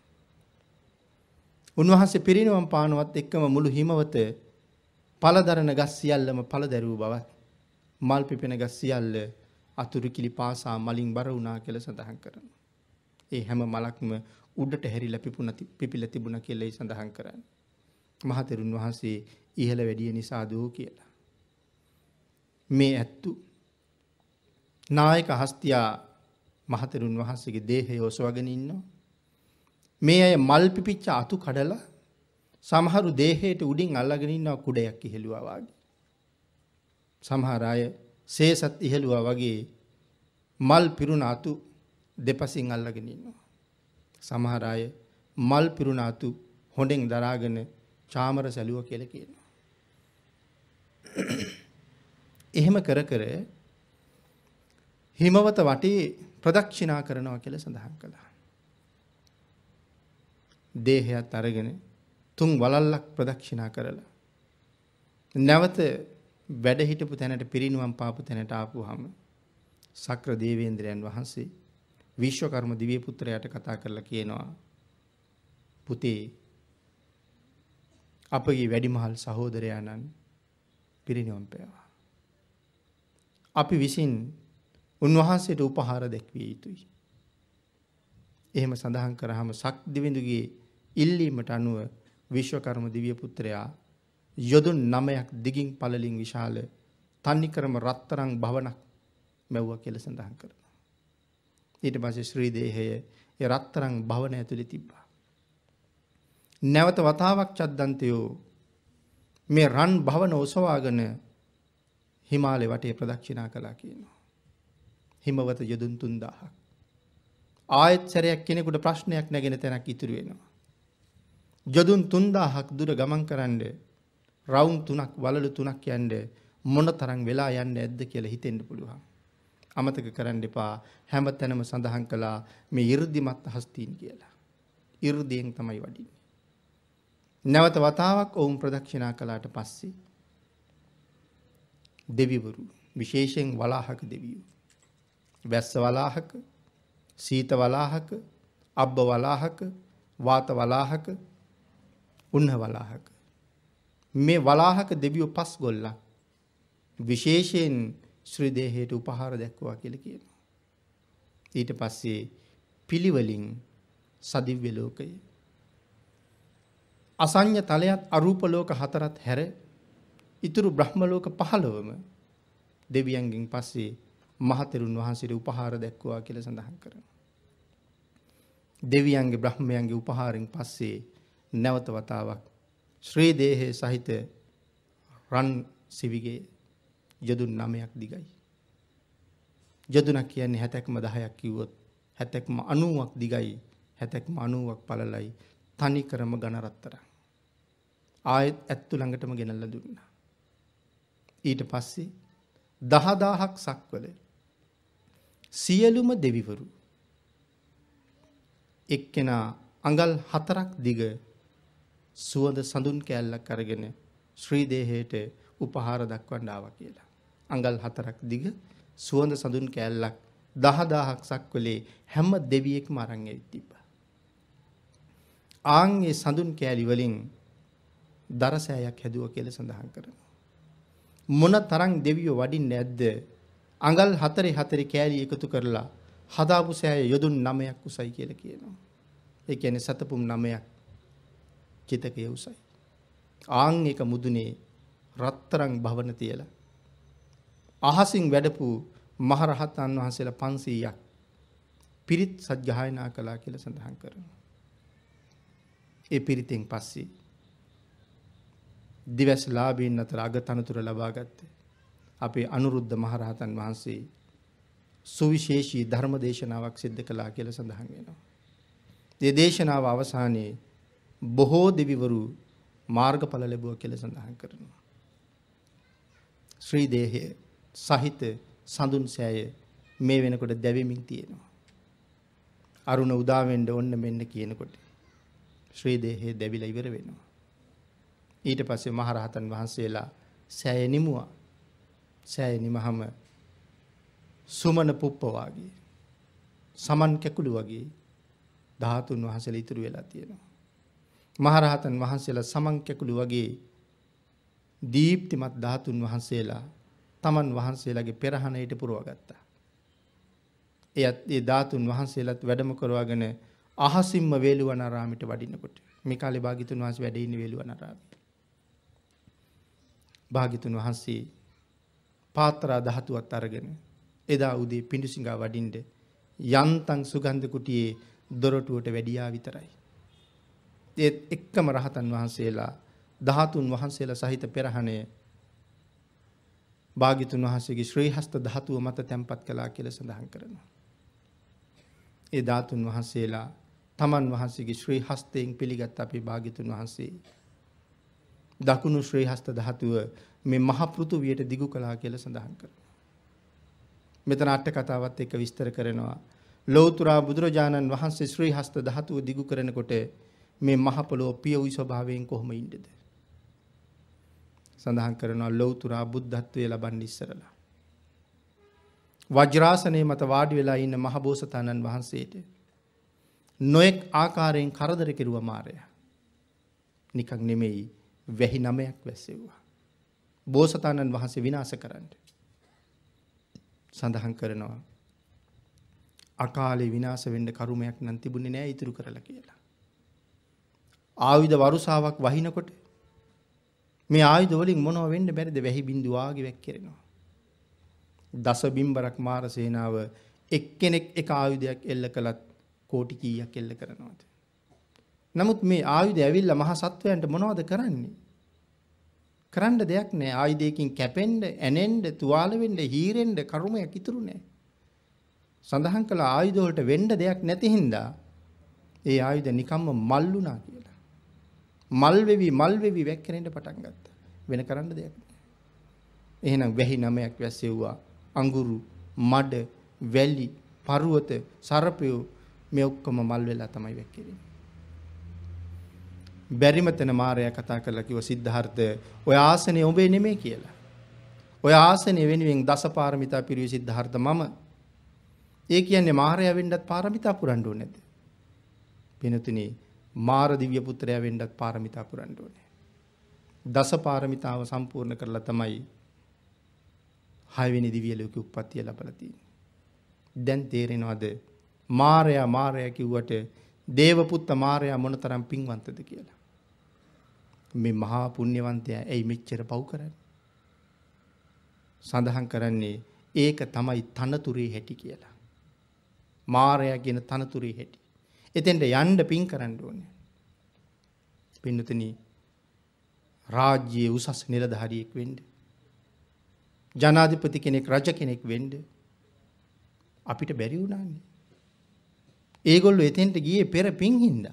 උන්වහන්සේ පිරිනවම් පානවත් එක්කම මුළු හිමවත පළදරන ගස් සියල්ලම පළදැරූ බවත් මල් පිපෙන ගස් සියල්ල අතුරු කිලි පාසා මලින් බර වුණා කියලා සඳහන් කරනවා. ඒ හැම මලක්ම උඩට හැරිලා පිපුණ පිපිලා තිබුණා කියලා ඒ සඳහන් කරන්නේ. මහතෙරුන් වහන්සේ ඉහළ වැඩිය නිසා දෝ කියලා. මේ ඇත්තු නායක හස්තියා මහතෙරුන් වහන්සේගේ දේහය ඔසවගෙන ඉන්නවා. මේ අය මල් පිපිච්ච අතු කඩලා සමහරු දේහයට උඩින් අල්ලගෙන ඉන්නවා කුඩයක් ඉහෙළුවා වගේ. සමහර අය සේසත් ඉහෙළුවා වගේ මල් පිරුණ අතු දෙපසින් අල්ලගෙන ඉන්නවා. සමහර අය මල් පිරුණාතු හොඳෙන් දරාගෙන චාමර සැලුව කියලා කියනවා. එහෙම කර කර හිමවත වටේ ප්‍රදක්ෂිනා කරනවා කියලා සඳහන් කළා. දේහයත් අරගෙන තුන් වලල්ලක් ප්‍රදක්ෂිනා කරලා නැවත වැඩ හිටපු තැනට පිරිනුවම් පාපු තැනට ආපුවාම සක්‍ර දේවේන්ද්‍රයන් වහන්සේ විශ්වකර්ම දිව්‍ය පුත්‍රයාට කතා කරලා කියනවා පුතේ අපගේ වැඩිමහල් සහෝදරයාණන් පිරිනිවන් පෑවා. අපි විසින් උන්වහන්සේට උපහාර දැක්විය යුතුයි. එහෙම සඳහන් කරාම සක්දිවිඳුගේ ඉල්ලීමට අනුව විශ්වකර්ම දිව්‍ය පුත්‍රයා යොදුන් 9ක් දිගින් පළලින් විශාල තන්නිකරම රත්තරන් භවනක් මැව්වා කියලා සඳහන් කරනවා. ඊට පස්සේ ශ්‍රී දේහය ඒ රත්තරන් භවන ඇතුලේ තිබ්බා. නැවත වතාවක් චද්දන්තයෝ මේ රන් භවන ඔසවාගෙන හිමාලය වටේ ප්‍රදක්ෂිනා කළා කියනවා. හිමවත යොදුන් 3000ක්. ආයෙත් සැරයක් කෙනෙකුට ප්‍රශ්නයක් නැගෙන තැනක් ඉතුරු වෙනවා. යොදුන් 3000ක් දුර ගමන් කරන්නේ රවුම් තුනක් වලලු තුනක් යන්න මොන තරම් වෙලා යන්නේ ඇද්ද කියලා හිතෙන්න පුළුවන්. අමතක කරන්න එපා හැම තැනම සඳහන් කළා මේ ඉර්දිමත් හස්තීන් කියලා. ඉර්දියෙන් තමයි වඩින්නේ. නැවත වතාවක් ඔවුන් ප්‍රදක්ෂිනා කළාට පස්සේ දෙවිවරු විශේෂයෙන් වලාහක දෙවියෝ. වැස්ස වලාහක සීත වලාහක අබ්බ වලාහක වාත වලාහක උන්න වලාහක. මේ වලාහක දෙවියෝ පස් ගොල්ලා විශේෂයෙන් ශ්‍රදේහයට උපහාර දැක්වා කියල කියන. ඊට පස්සේ පිළිවලින් සදිව්‍යලෝකය. අසං්‍ය තලයත් අරූපලෝක හතරත් හැර ඉතුරු බ්‍රහ්මලෝක පහළොවම දෙවියන්ගෙන් පස්සේ මහතෙරුන් වහන්සේට උපහාර දැක්වා කියල සඳහන් කරන. දෙවියන්ගේ බ්‍රහ්මයන්ගේ උපහාරෙන් පස්සේ නැවත වතාවක් ශ්‍රේදේහය සහිත රන් සිවිගේ යොදුන් නමයක් දිගයි. යොදුනක් කියන්නේ හැතැක්ම දහයක් කිව්වොත් හැතැක්ම අනුවක් දිගයි හැතැක්ම අනුවක් පලලයි තනි කරම ගණරත්තර. ආයත් ඇත්තු ළඟටම ගෙනල්ල දුන්නා. ඊට පස්සේ දහදාහක් සක්වල සියලුම දෙවිවරු එක්කෙනා අඟල් හතරක් දිග සුවඳ සඳුන් කෑල්ලක් අරගෙන ශ්‍රීදේහයට උපහාර දක්වන්න ආවා කියලා. අඟල් හතරක් දිග සුවඳ සඳුන් කෑල්ලක් දහදාහක් සක්වලේ හැම දෙවියෙක්ම අරන් ඇවිත් තිබ්බා. ආන් ඒ සඳුන් කෑලි වලින් දරසෑයක් හැදුවා කියලා සඳහන් කරනවා. මොන තරම් දෙවියෝ වඩින්නේ නැද්ද? අඟල් හතරේ හතරේ කෑලි එකතු කරලා හදාපු සෑය යොදුන් 9ක් උසයි කියලා කියනවා. ඒ කියන්නේ සතපුම් 9ක් චිතකයේ උසයි. ආන් එක මුදුනේ රත්තරන් භවන තියලා අහසින් වැඩපු මහරහතන් වහන්සේලා 500ක් පිරිත් සජ්ජායනා කළා කියලා සඳහන් කරනවා. ඒ පිරිතෙන් පස්සේ දිවස් ලාභීන් අතර අගතනතුර ලබා ගත්තේ අපේ අනුරුද්ධ මහරහතන් වහන්සේ සුවිශේෂී ධර්ම දේශනාවක් සිද්ධ කළා කියලා සඳහන් වෙනවා. ඒ දේශනාව අවසානයේ බොහෝ දෙවිවරු මාර්ගඵල ලැබුවා කියලා සඳහන් කරනවා. ශ්‍රී දේහය සහිත සඳුන් සෑය මේ වෙනකොට දැවෙමින් තියෙනවා. අරුණ උදාවෙන්ඩ ඔන්න මෙන්න කියනකොට. ශ්‍රීදේහේ දැවිල ඉවර වෙනවා. ඊට පස්සේ මහරහතන් වහන්සේලා සෑය නිමුවා සෑය නිමහම සුමන පුප්පවාගේ සමන් කැකුළු වගේ ධාතුන් වහසල ඉතුරු වෙලා තියෙනවා. මහරහතන් වහන්සේලා සමන් කැකුළු වගේ දීප්තිමත් ධාතුන් වහන්සේලා තමන් වහන්සේලාගේ පෙරහණයට පුරවගත්තා. එයත් ඒ ධාතුන් වහන්සේලත් වැඩම කරවාගෙන අහසිම්ම වේලුවනාරාමිට වඩින්නකොට මේ කාලේ භාගිතුන් වහන්සේ වැඩ ඉන්නේ වේලුවනාරාමේ. භාගිතුන් වහන්සේ පාත්‍රා ධාතුවත් අරගෙන එදා උදේ පිඬුසිඟා වඩින්ද යන්තම් සුගන්ධ කුටියේ දොරටුවට වැඩියා විතරයි. ඒත් එක්කම රහතන් වහන්සේලා ධාතුන් වහන්සේලා සහිත පෙරහණේ භාගිතුන් වහසගේ ශ්‍රී හස්ත ධාතුව මත තැන්පත් කලා කියල සඳහන් කරනවා. ඒ ධාතුන් වහන්සේලා තමන් වහන්සේගේ ශ්‍රී හස්තයෙන් පිළිගත් අපි භාගිතුන් වහන්සේ. දකුණු ශ්‍රී හස්ත ධාතුව මේ මහපෘතුවියට දිගු කලා කියල සඳහන් කර. මෙතන අට්ට කතාවත් එක විස්තර කරනවා. ලෝතුරා බුදුරජාණන් වහන්සේ ශ්‍රී හස්ත ධාතුව දිගු කරනකොට මේ මහපොලෝ පිය වයි ස්වභාවයෙන් කොහොම ඉන්ඩද. සඳහන් කරනවා ලොවතුරා බුද්ධත්වය ලබන් ඉස්සරලා. වජරාසනය මත වාඩි වෙලා ඉන්න මහබෝසතාණන් වහන්සේට. නොයෙක් ආකාරයෙන් කරදර කෙරුව මාරය. නිකක් නෙමෙයි වැහි නමයක් වැස්සෙව්වා. බෝසතාණන් වහන්සේ විනාස කරන්න. සඳහන් කරනවා. අකාලේ විනාස වෙන්න කරුමයක් නම් තිබුණේ නෑ ඉතුරු කරලා කියලා. ආයුධ වරුසාවක් වහිනකොට මේ ආයුධ වලින් මොනව වෙන්න බැරිද වැහි බින්දු ආගේ වැක්කිරෙනවා. දස බිම්බරක් මාර සේනාව එක්කෙනෙක් එක ආයුධයක් එල්ල කළත් කෝටි කීයක් එල්ල කරනවාද. නමුත් මේ ආයුධ ඇවිල්ලා මහ සත්වයන්ට මොනවද කරන්නේ? කරන්න දෙයක් නෑ ආයුධයකින් කැපෙන්න ඇනෙන්ඩ තුවාල වෙන්න හීරෙන්ඩ කරුමයක් ඉතුරු නෑ. සඳහන් කළ ආයුධ වලට වෙන්න දෙයක් නැති හින්දා ඒ ආයුධ නිකම්ම මල් වුණා කියලා. මල් වෙවි මල් වෙවි වැක්කෙනෙන්න පටන් ගත්තා. වෙන කරන්න දෙයක් නෑ. එහෙනම් වැහි නමයක් වැස්සෙව්වා. අඟුරු, මඩ, වැලි, පර්වත, සර්පය මේ ඔක්කොම මල් වෙලා තමයි වැක්කෙන්නේ. බැරිම තැන මාරයා කතා කරලා කිව්ව සිද්ධාර්ථ ඔය ආසනේ ඔබේ නෙමෙයි කියලා. ඔය ආසනේ වෙනුවෙන් දසපාරමිතා පිරිවි සිද්ධාර්ථ මම. ඒ කියන්නේ මාරයා වෙන්නත් පාරමිතා පුරන්න ඕනේ නැද්ද? පිනතුනේ මාර දිව්‍ය පුත්‍රයා වෙන්නත් පාරමිතා පුරන්න ඕනේ. දස පාරමිතාව සම්පූර්ණ කරලා තමයි හයවෙනි දිව්‍ය ලෝකෙ උප්පත්තිය ලැබලා තියෙන්නේ. දැන් තේරෙනවද මාරයා මාරයා කිව්වට දේවපුත්ත මාරයා මොනතරම් පින්වන්තද කියලා. මේ මහා පුණ්‍යවන්තයා ඇයි මෙච්චර පව් කරන්නේ? සඳහන් කරන්නේ ඒක තමයි තනතුරේ හැටි කියලා. මාරයා කියන තනතුරේ හැටි. එතෙන්ට යන්ඩ පින් කරන්න ඕනේ. පින්නතන රාජ්‍යයේ උසස් නිලධහරියෙක් වෙන්ඩ. ජනාධිපති කෙනෙක් රජ කෙනෙක් වෙන්ඩ අපිට බැරි වුණන්නේ. ඒගොල්ලු එතෙන්ට ගිය පෙර පින් හින්ද.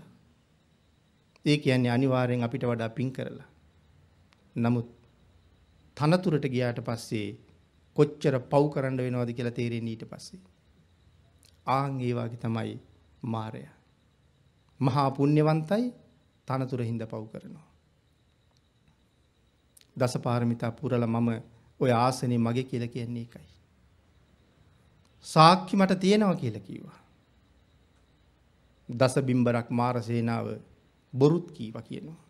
ඒ කියන්නේ අනිවාරයෙන් අපිට වඩා පින් කරලා. නමුත් තනතුරට ගියාට පස්සේ කොච්චර පව් කරන්න වෙනවාද කියලා තේරෙන ඊට පස්සේ. ආං ඒවාගේ තමයි මාරයා. මහා පුණ්‍යවන්තයි තනතුර හිඳ පව් කරනවා. දසපාරමිතා පුරල මම ඔය ආසනේ මගේ කියලා කියන්නේ එකයි. සාක්කි මට තියෙනවා කියලා කිව්වා. දස බිම්බරක් මාරසේනාව බොරුත් කීවා කියනවා.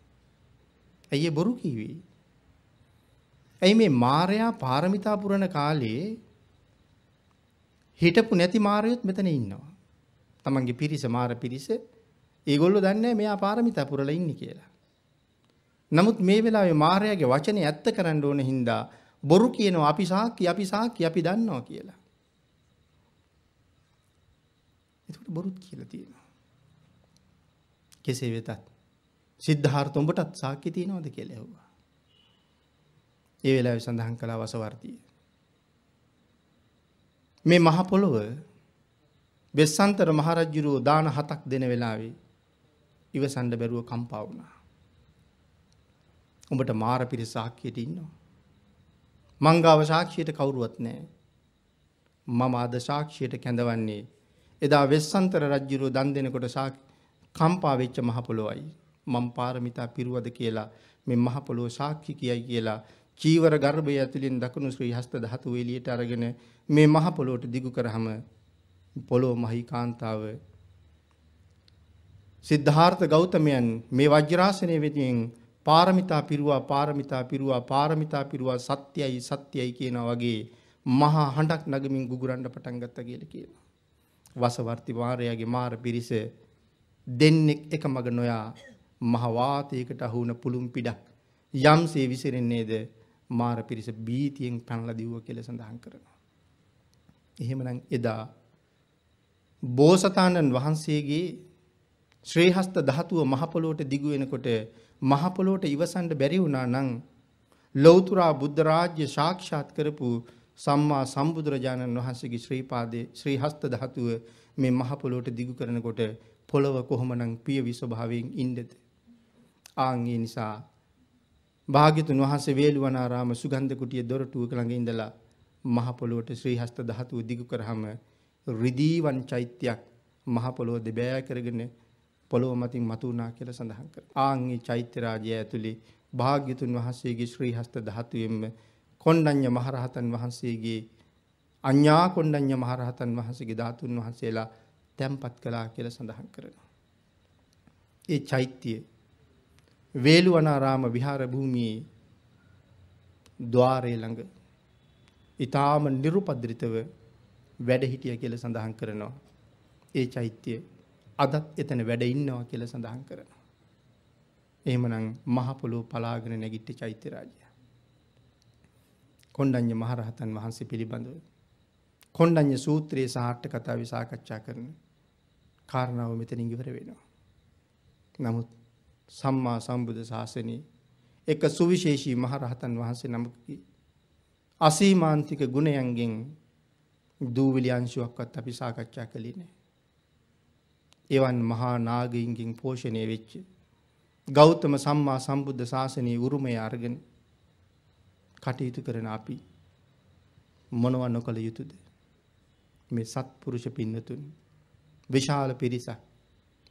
ඇයි බොරු කිව්වේ? ඇයි මේ මාරයා පාරමිතා පුරන කාලේ හිටපු නැති මාරයොත් මෙතන ඉන්නවා. තමන්ගේ පිරිස මාර පිරිස ඒගොල්ලෝ දන්නේ මෙයා පාරමිතා පුරලා ඉන්නේ කියලා. නමුත් මේ වෙලාවේ මාර්යාගේ වචනේ ඇත්ත කරන්න ඕන හින්දා බොරු කියනවා අපි සාක්කි අපි සාක්කි අපි දන්නවා කියලා. එතකොට බොරුත් කියලා තියෙනවා. කෙසේ වෙතත් සිද්ධාර්ථ උඹටත් සාක්කි තියනවද කියලා ඇහුවා. ඒ වෙලාවේ සඳහන් කළා වසවර්තිය. මේ මහ පොළොව වෙස්සන්තර මහරජුරෝ දාන හතක් දෙන වෙලාවේ ඉවසන්ඩ බැරුව කම්පා වුණා. උඹට මාර පිරි සාක්කයට ඉන්නවා. මංගාව සාක්ෂයට කවුරුවත් නෑ. මම අද සාක්ෂයට කැඳවන්නේ එදා වෙස්සන්තර රජ්ජුරුව දන් දෙනකොට කම්පාවෙච්ච මහපොළොවයි. මං පාරමිතා පිරුවද කියලා මෙ මහපොළොව සාක්ෂි කියයි කියලා චීවර ගර්භය ඇතුළින් දකුණු ශ්‍රී හස්ත දහතු එලියට අරගෙන මේ මහපොළොවට දිගු කරහම පොළොව මහි කාන්තාව සිද්ධාර්ථ ගෞතමයන් මේ වජ්‍රාසනය වෙතින් පාරමිතා පිරුවා පාරමිතා පිරුවා පාරමිතා පිරුවා සත්‍යයි සත්‍යයි කියනවා වගේ මහා හඬක් නගමින් ගුගුරන්න පටන් ගත්තා කියලා කියනවා. වසවර්ති වාරයාගේ මාර පිරිස දෙන්නෙක් එක මග නොයා මහ වාතයකට අහු වුණ පුළුම් පිටක් යම්සේ විසිරෙන්නේද මාර පිරිස බීතියෙන් පැනලා දිවුව කියලා සඳහන් කරනවා. එහෙමනම් එදා බෝසතාණන් වහන්සේගේ ශ්‍රේහස්ත ධාතුව මහ පොළොවට දිගු වෙනකොට මහ පොළොවට ඉවසන්න බැරි වුණා නම් ලෞතර බුද්ධ රාජ්‍ය සාක්ෂාත් කරපු සම්මා සම්බුදුරජාණන් වහන්සේගේ ශ්‍රී පාදයේ ශ්‍රීහස්ත ධාතුව මේ මහ පොළොවට දිගු කරනකොට පොළව කොහොමනම් පියවි ස්වභාවයෙන් ඉන්නද ආන් ඒ නිසා භාග්‍යතුන් වහන්සේ වේළුවනාරාම සුගන්ධ කුටියේ දොරටුවක ළඟ ඉඳලා මහ පොළොවට ශ්‍රීහස්ත ධාතුව දිගු කරාම රිදීවන් චෛත්‍යයක් මහ පොළොව දෙබෑ කරගෙන පොළොව මතින් මතුුණා කියල සඳහන් කර. ආංගේ චෛත්‍යරාජය ඇතුළේ භාග්‍යතුන් වහන්සේගේ ශ්‍රී හස්ත දහතුවෙන්ම කොණ්ඩඥ මහරහතන් වහන්සේගේ අඥා කොණ්ඩඥ මහරහතන් වහන්සේගේ ධාතුන් වහන්සේලා තැම්පත් කලා කියල සඳහන් කරනවා. ඒ චෛත්‍යය වේලු වනාරාම විහාර භූමියේ දවාරය ළඟ ඉතාම නිරුපද්‍රිතව වැඩහිටිය කියල සඳහන් කරනවා. ඒ චෛත්‍යය අදත් එතන වැඩ ඉන්නවා කියලා සඳහන් කරනවා. එහෙමනම් මහ පොළොව පලාගෙන නැගිට්ට චෛත්‍ය රාජයා. කොණ්ඩඤ්ඤ මහරහතන් වහන්සේ පිළිබඳව කොණ්ඩඤ්ඤ සූත්‍රයේ සාර්ථක කතාව සාකච්ඡා කරන කාරණාව මෙතනින් ඉවර වෙනවා. නමුත් සම්මා සම්බුද්ධ ශාසනයේ එක සුවිශේෂී මහරහතන් වහන්සේ නමකගේ අසීමාන්තික ගුණයන්ගෙන් දූවිලි අංශුවක්වත් අපි සාකච්ඡා කළේ නැහැ. එවන් මහා නාගයින්ගින් පෝෂණය වෙච්ච ගෞතම සම්මා සම්බුද්ධ ශාසනයේ උරුමය අරගෙන කටයුතු කරන අපි මොනව නොකළ යුතුද මේ සත්පුරුෂ පින්නතුන් විශාල පිරිසක්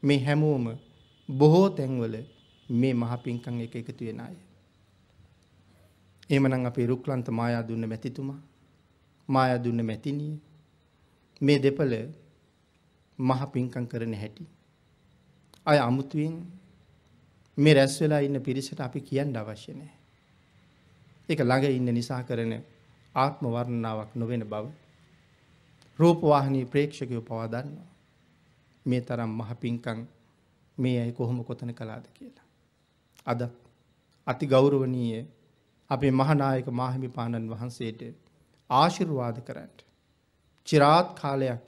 මේ හැමෝම බොහෝ තැන්වල මේ මහ පින්කම් එක එකතු වෙන අය. එහෙමනම් අපේ රුක්ලන්ත මායා දුන්න මැතිතුමා මායා දුන්න මැතිණිය මේ දෙපළ මහ පිංකම් කරන හැටි. අය අමුතුවෙන් මේ රැස් වෙලා ඉන්න පිරිසට අපි කියන්න අවශ්‍ය නැහැ. ඒක ළඟ ඉන්න නිසා කරන ආත්ම වර්ණනාවක් නොවන බව රූපවාහිනී ප්‍රේක්ෂකයෝ පවා දන්නවා. මේ තරම් මහ පිංකම් මේ අය කොහොම කොතන කළාද කියලා. අද අති ගෞරවනීය අපේ මහනායක මාහිමිපාණන් වහන්සේට ආශිර්වාද කරන්න. චිරාත් කාලයක්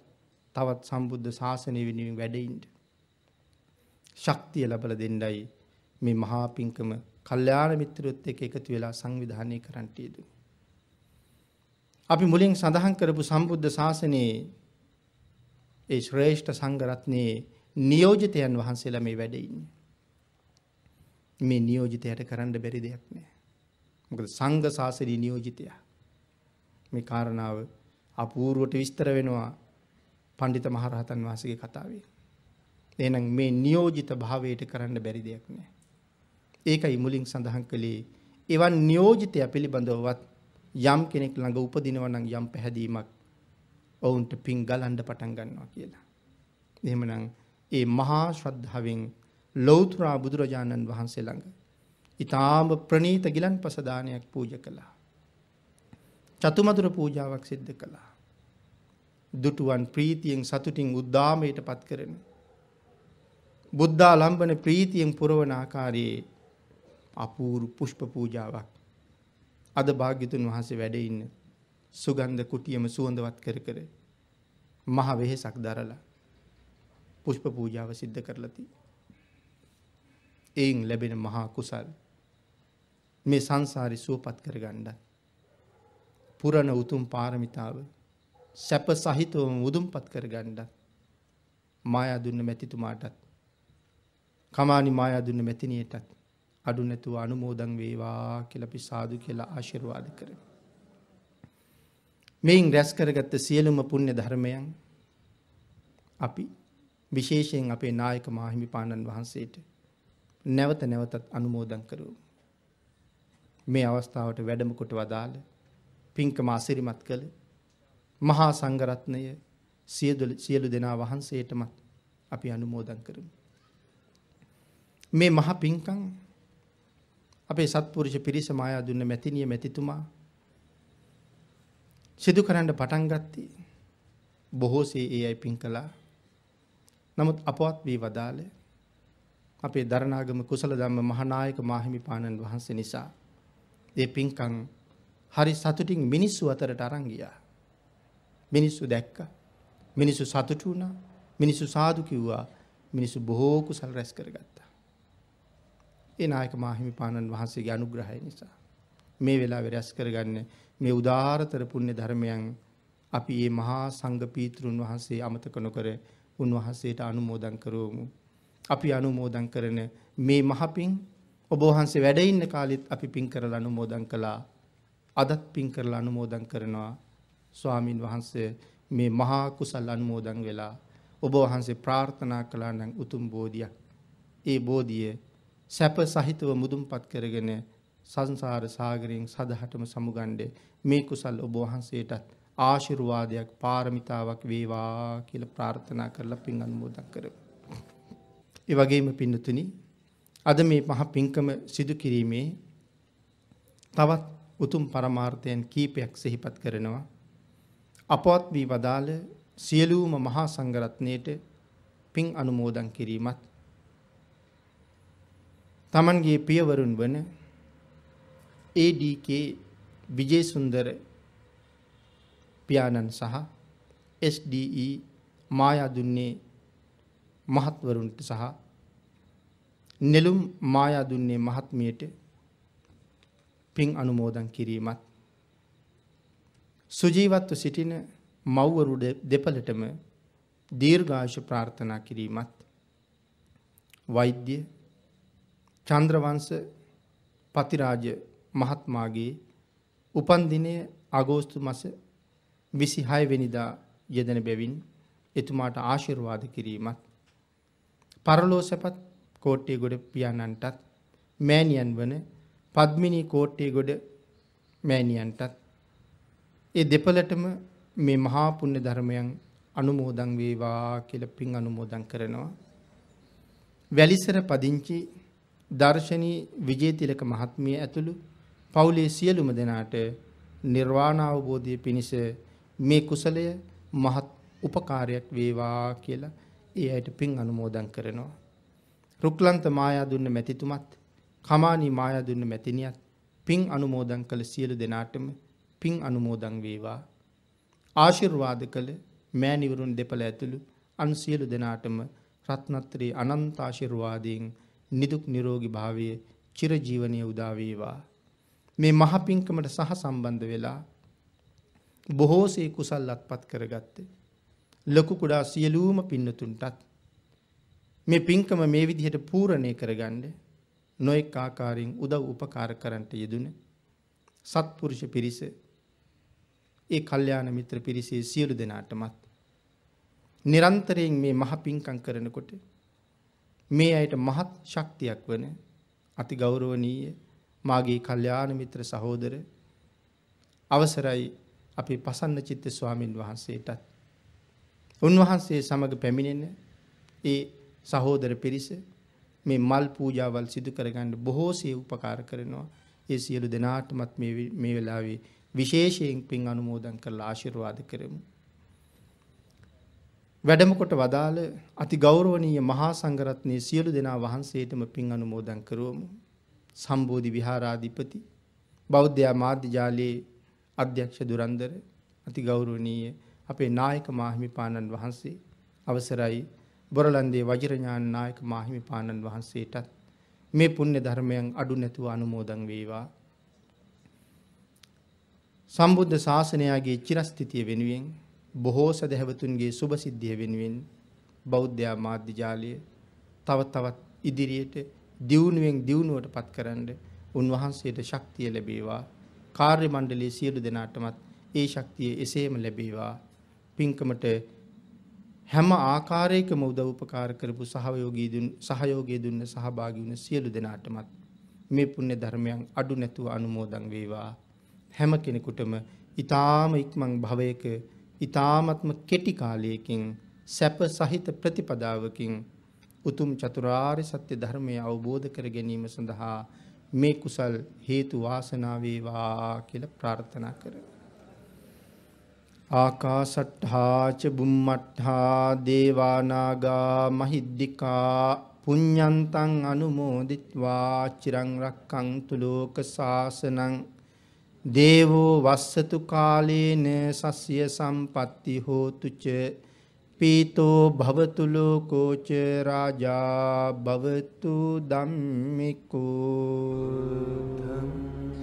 තවත් සම්බුද්ධ ශාසනය වෙනුවෙන් වැඩයින්ට. ශක්තිය ලබල දෙන්නයි මේ මහා පිංකම කල්්‍යාන මිත්‍රයොත් එක එකතු වෙලා සංවිධානය කරන්ටයද. අපි මුලින් සඳහන් කරපු සම්බුද්ධ ශාසනයේ ඒ ශ්‍රේෂ්ඨ සංගරත්නයේ නියෝජිතයන් වහන්සේලා මේ වැඩයින්න. මේ නියෝජිතයට කරන්න බැරි දෙයක් නෑ. මොකද සංඝ ශාසනී නියෝජිතයා. මේ කාරණාව අපූරුවට විස්තර වෙනවා පණ්ඩිත මහරහතන් වහසගේ කතාවේ. එනම් මේ නියෝජිත භාවයට කරන්න බැරි දෙයක් නෑ. ඒකයි මුලින් සඳහන් කළේ එවන් නියෝජිතය පිළිබඳවවත් යම් කෙනෙක් ළඟ උපදිනවනං යම් පැහැදීමක් ඔවුන්ට පින් ගලන්ඩ පටන් ගන්නවා කියලා. එහෙමනං ඒ මහා ශ්‍රද්ධාවෙන් ලෞතුරා බුදුරජාණන් වහන්සේ ළඟ. ඉතාම ප්‍රනීත ගිලන් පසදානයක් පූජ කළා. චතුමතුර පූජාවක් සිද්ධ කළා. දුටුවන් ප්‍රීතියෙන් සතුටින් උද්දාමයට පත් කරන. බුද්ධා ලම්බන ප්‍රීතියෙන් පුරවනාකාරයේ අපූරු පුෂ්ප පූජාවක් අද භාග්‍යතුන් වහන්සේ වැඩඉන්න සුගන්ධ කුටියම සුවඳවත් කර කර මහ වෙහෙසක් දරලා පුෂ්ප පූජාව සිද්ධ කරලති. එයින් ලැබෙන මහා කුසල් මේ සංසාරි සුවපත් කර ගණ්ඩ පුරණ උතුම් පාරමිතාව සැප සහිතව මුදුම්පත් කර ගණ්ඩත් මායදුන්න මැතිතුමාටත් කමානි මායදුන්න මැතිනයටත් අඩු නැතුව අනුමෝදන් වේවා කෙලපි සාදු කියලා ආශිරවාද කර. මෙයින් රැස් කරගත්ත සියලුම පුුණ්‍ය ධර්මයන් අපි විශේෂයෙන් අපේ නායක මාහිමිපාණන් වහන්සේට නැවත නැවතත් අනුමෝදන් කරු. මේ අවස්ථාවට වැඩමකොට වදාළ පින්කම අසිරිමත් කළ මහා සංඝරත්නය සියලු දෙනා වහන්සේටමත් අපි අනුමෝදන් කරමු. මේ මහ පිංකම් අපේ සත්පුරුෂ පිරිස මායා දුන්න මැතිනිය මැතිතුමා සිදු කරන්න පටන් ගත්තී. බොහෝසේ ඒ අයි පින් කළා. නමුත් අපවත් වී වදාළේ අපේ දරණාගම කුසල ධම්ම මහානායක මාහිමිපාණන් වහන්සේ නිසා ඒ පින්කම් හරි සතුටින් මිනිස්සු අතරට අරන් ගියා. මිනිස්සු දැක්කා. මිනිස්සු සතුටු වුණා. මිනිස්සු සාදු කිව්වා. මිනිස්සු බොහෝ කුසල් රැස් කරගත්තා. ඒ නායක මාහිමිපාණන් වහන්සේගේ අනුග්‍රහය නිසා මේ වෙලාවේ රැස් කරගන්න මේ උදාාරතර පුණ්‍ය ධර්මයන් අපි මේ මහා සංඝ පීතෘන් වහන්සේ අමතක නොකර උන්වහන්සේට අනුමෝදන් කරවමු. අපි අනුමෝදන් කරන මේ මහපින් ඔබ වහන්සේ වැඩ ඉන්න කාලෙත් අපි පින් කරලා අනුමෝදන් කළා. අදත් පින් කරලා අනුමෝදන් කරනවා. ස්වාමින් වහන්සේ මේ මහා කුසල් අනුමෝදන් වෙලා ඔබ වහන්සේ ප්‍රාර්ථනා කළා නම් උතුම් බෝධියක්. ඒ බෝධිය සැප සහිතව මුදුන්පත් කරගෙන සංසාර සාගරයෙන් සදහටම සමුගන්නේ මේ කුසල් ඔබ වහන්සේටත් ආශිර්වාදයක් පාරමිතාවක් වේවා කියලා ප්‍රාර්ථනා කරලා පින් අනුමෝදන් කරමු. ඒ වගේම පින්නතුනි අද මේ මහ පින්කම සිදු කිරීමේ තවත් උතුම් පරමාර්ථයන් කීපයක් සිහිපත් කරනවා. අපවත් වී වදාළ සියලූම මහා සංගරත්නයට පින් අනුමෝදන් කිරීමත් තමන්ගේ පියවරුන් වන ADK විජේසුන්දර පියාණන් සහ SDE මායාදුන්නේ මහත්වරුන්ට සහ නෙළුම් මායාදුන්නේ මහත්මියට පින් අනුමෝදන් කිරීමත් සුජීවත්ව සිටින මව්වරු දෙපලටම දීර්ඝාශ ප්‍රාර්ථනා කිරීමත් වෛද්‍ය චන්ද්‍රවංශ පතිරාජ මහත්මාගේ උපන්දිනය අගෝස්තු මස විසි හයවෙනිදා යෙදෙන බැවින් එතුමාට ආශිර්වාද කිරීමත් පරලෝ සැපත් කෝට්ටේ ගොඩ පියාණන්ටත් මෑණියන් වන පද්මිනී කෝට්ටේ ගොඩ මෑණියන්ටත් ඒ දෙපළටම මේ මහා පුණ්‍ය ධර්මයන් අනුමෝදන් වේවා කියලා පින් අනුමෝදන් කරනවා. වැලිසර පදිංචි දර්ශනී විජේතිලක මහත්මිය ඇතුළු පවුලේ සියලුම දෙනාට නිර්වාණ අවබෝධය පිණිස මේ කුසලය මහත් උපකාරයක් වේවා කියලා ඒ අයට පින් අනුමෝදන් කරනවා. රුක්ලන්ත මායාදුන්න මැතිතුමත් කමානී මායාදුන්න මැතිනියත් පින් අනුමෝදන් කළ සියලු දෙනාටම පින් අනුමෝදන් වේවා ආශිර්වාද කළ මෑනිවරුන් දෙපළ ඇතුළු අන් සියලු දෙනාටම රත්නත්‍රයේ අනන්ත ආශිර්වාදයෙන් නිදුක් නිරෝගී භාවය චිරජීවනයේ උදා වේවා මේ මහ පිංකමට සහ සම්බන්ධ වෙලා බොහෝසේ කුසල් අත්පත් කරගත්තේ ලොකු කුඩා සියලූම පින්නතුන්ටත් මේ පින්කම මේ විදිහට පූරණය කරගන්න නොයෙක් ආකාරයෙන් උදව් උපකාර කරන්නට යෙදුන සත්පුරුෂ පිරිස ඒ කල්්‍යාන මිත්‍ර පිරිසේ සියලු දෙනාටමත්. නිරන්තරයෙන් මේ මහ පින්කං කරනකොට මේ අයට මහත් ශක්තියක් වන අති ගෞරවනීය මාගේ කල්්‍යාන මිත්‍ර සහෝදර අවසරයි අපි පසන්න චිත්ත ස්වාමීන් වහන්සේටත්. උන්වහන්සේ සමඟ පැමිණෙන ඒ සහෝදර පිරිස මේ මල් පූජාවල් සිදු කරගන්න බොහෝසේ උපකාර කරනවා ඒ සියලු දෙනාටමත් මේ වෙලාවේ විශේෂයෙන් පින් අනුමෝදන් කරලා ආශිර්වාද කරමු. වැඩමකොට වදාළ අති ගෞරවනීය මහා සංඝරත්නයේ සියලු දෙනා වහන්සේටම පින් අනුමෝදන් කරවමු. සම්බෝධි විහාරාධිපති බෞද්ධ මාධ්‍ය ජාලයේ අධ්‍යක්ෂ දුරන්දර අති ගෞරවනීය අපේ නායක මාහිමිපාණන් වහන්සේ අවසරයි බොරලන්දේ වජිරඥාන නායක මාහිමිපාණන් වහන්සේටත් මේ පුණ්‍ය ධර්මයන් අඩු නැතුව අනුමෝදන් වේවා සම්බුද්ධ ශාසනයාගේ චිරස්ථිතිය වෙනුවෙන් බොහෝ සැදැහැවතුන්ගේ සුභසිද්ධිය වෙනුවෙන් බෞද්ධයා මාධ්‍යජාලය තව තවත් ඉදිරියට දියුණුවෙන් දියුණුවට පත් කරන්න උන්වහන්සේට ශක්තිය ලැබේවා කාර්ය මණ්ඩලයේ සියලු දෙනාටමත් ඒ ශක්තිය එසේම ලැබේවා පින්කමට හැම ආකාරයකම උදව් උපකාර කරපු සහයෝගී සහයෝගය දුන්න සහභාගී වුණ සියලු දෙනාටමත් මේ පුණ්‍ය ධර්මයන් අඩු නැතුව අනුමෝදන් වේවා හැම කෙනෙකුටම ඊ타ම ඉක්මන් භවයක ඊ타මත්ම කෙටි කාලයකින් සැප සහිත ප්‍රතිපදාවකින් උතුම් චතුරාර්ය සත්‍ය ධර්මය අවබෝධ කර ගැනීම සඳහා මේ කුසල් හේතු වාසනා වේවා කියලා ප්‍රාර්ථනා කරමි. ආකාසට්ඨා ච බුම්මට්ඨා දේවානාගා මහිද්దికා පුඤ්ඤන්තං අනුමෝදිත්වා චිරං රක්ඛන්තු ලෝක සාසනං දේවෝ වස්සතු කාලේන සස්්‍ය සම්පත්ති හෝතුච පීතෝ භවතුලෝකෝච රාජා භවතු දම්මිකෝ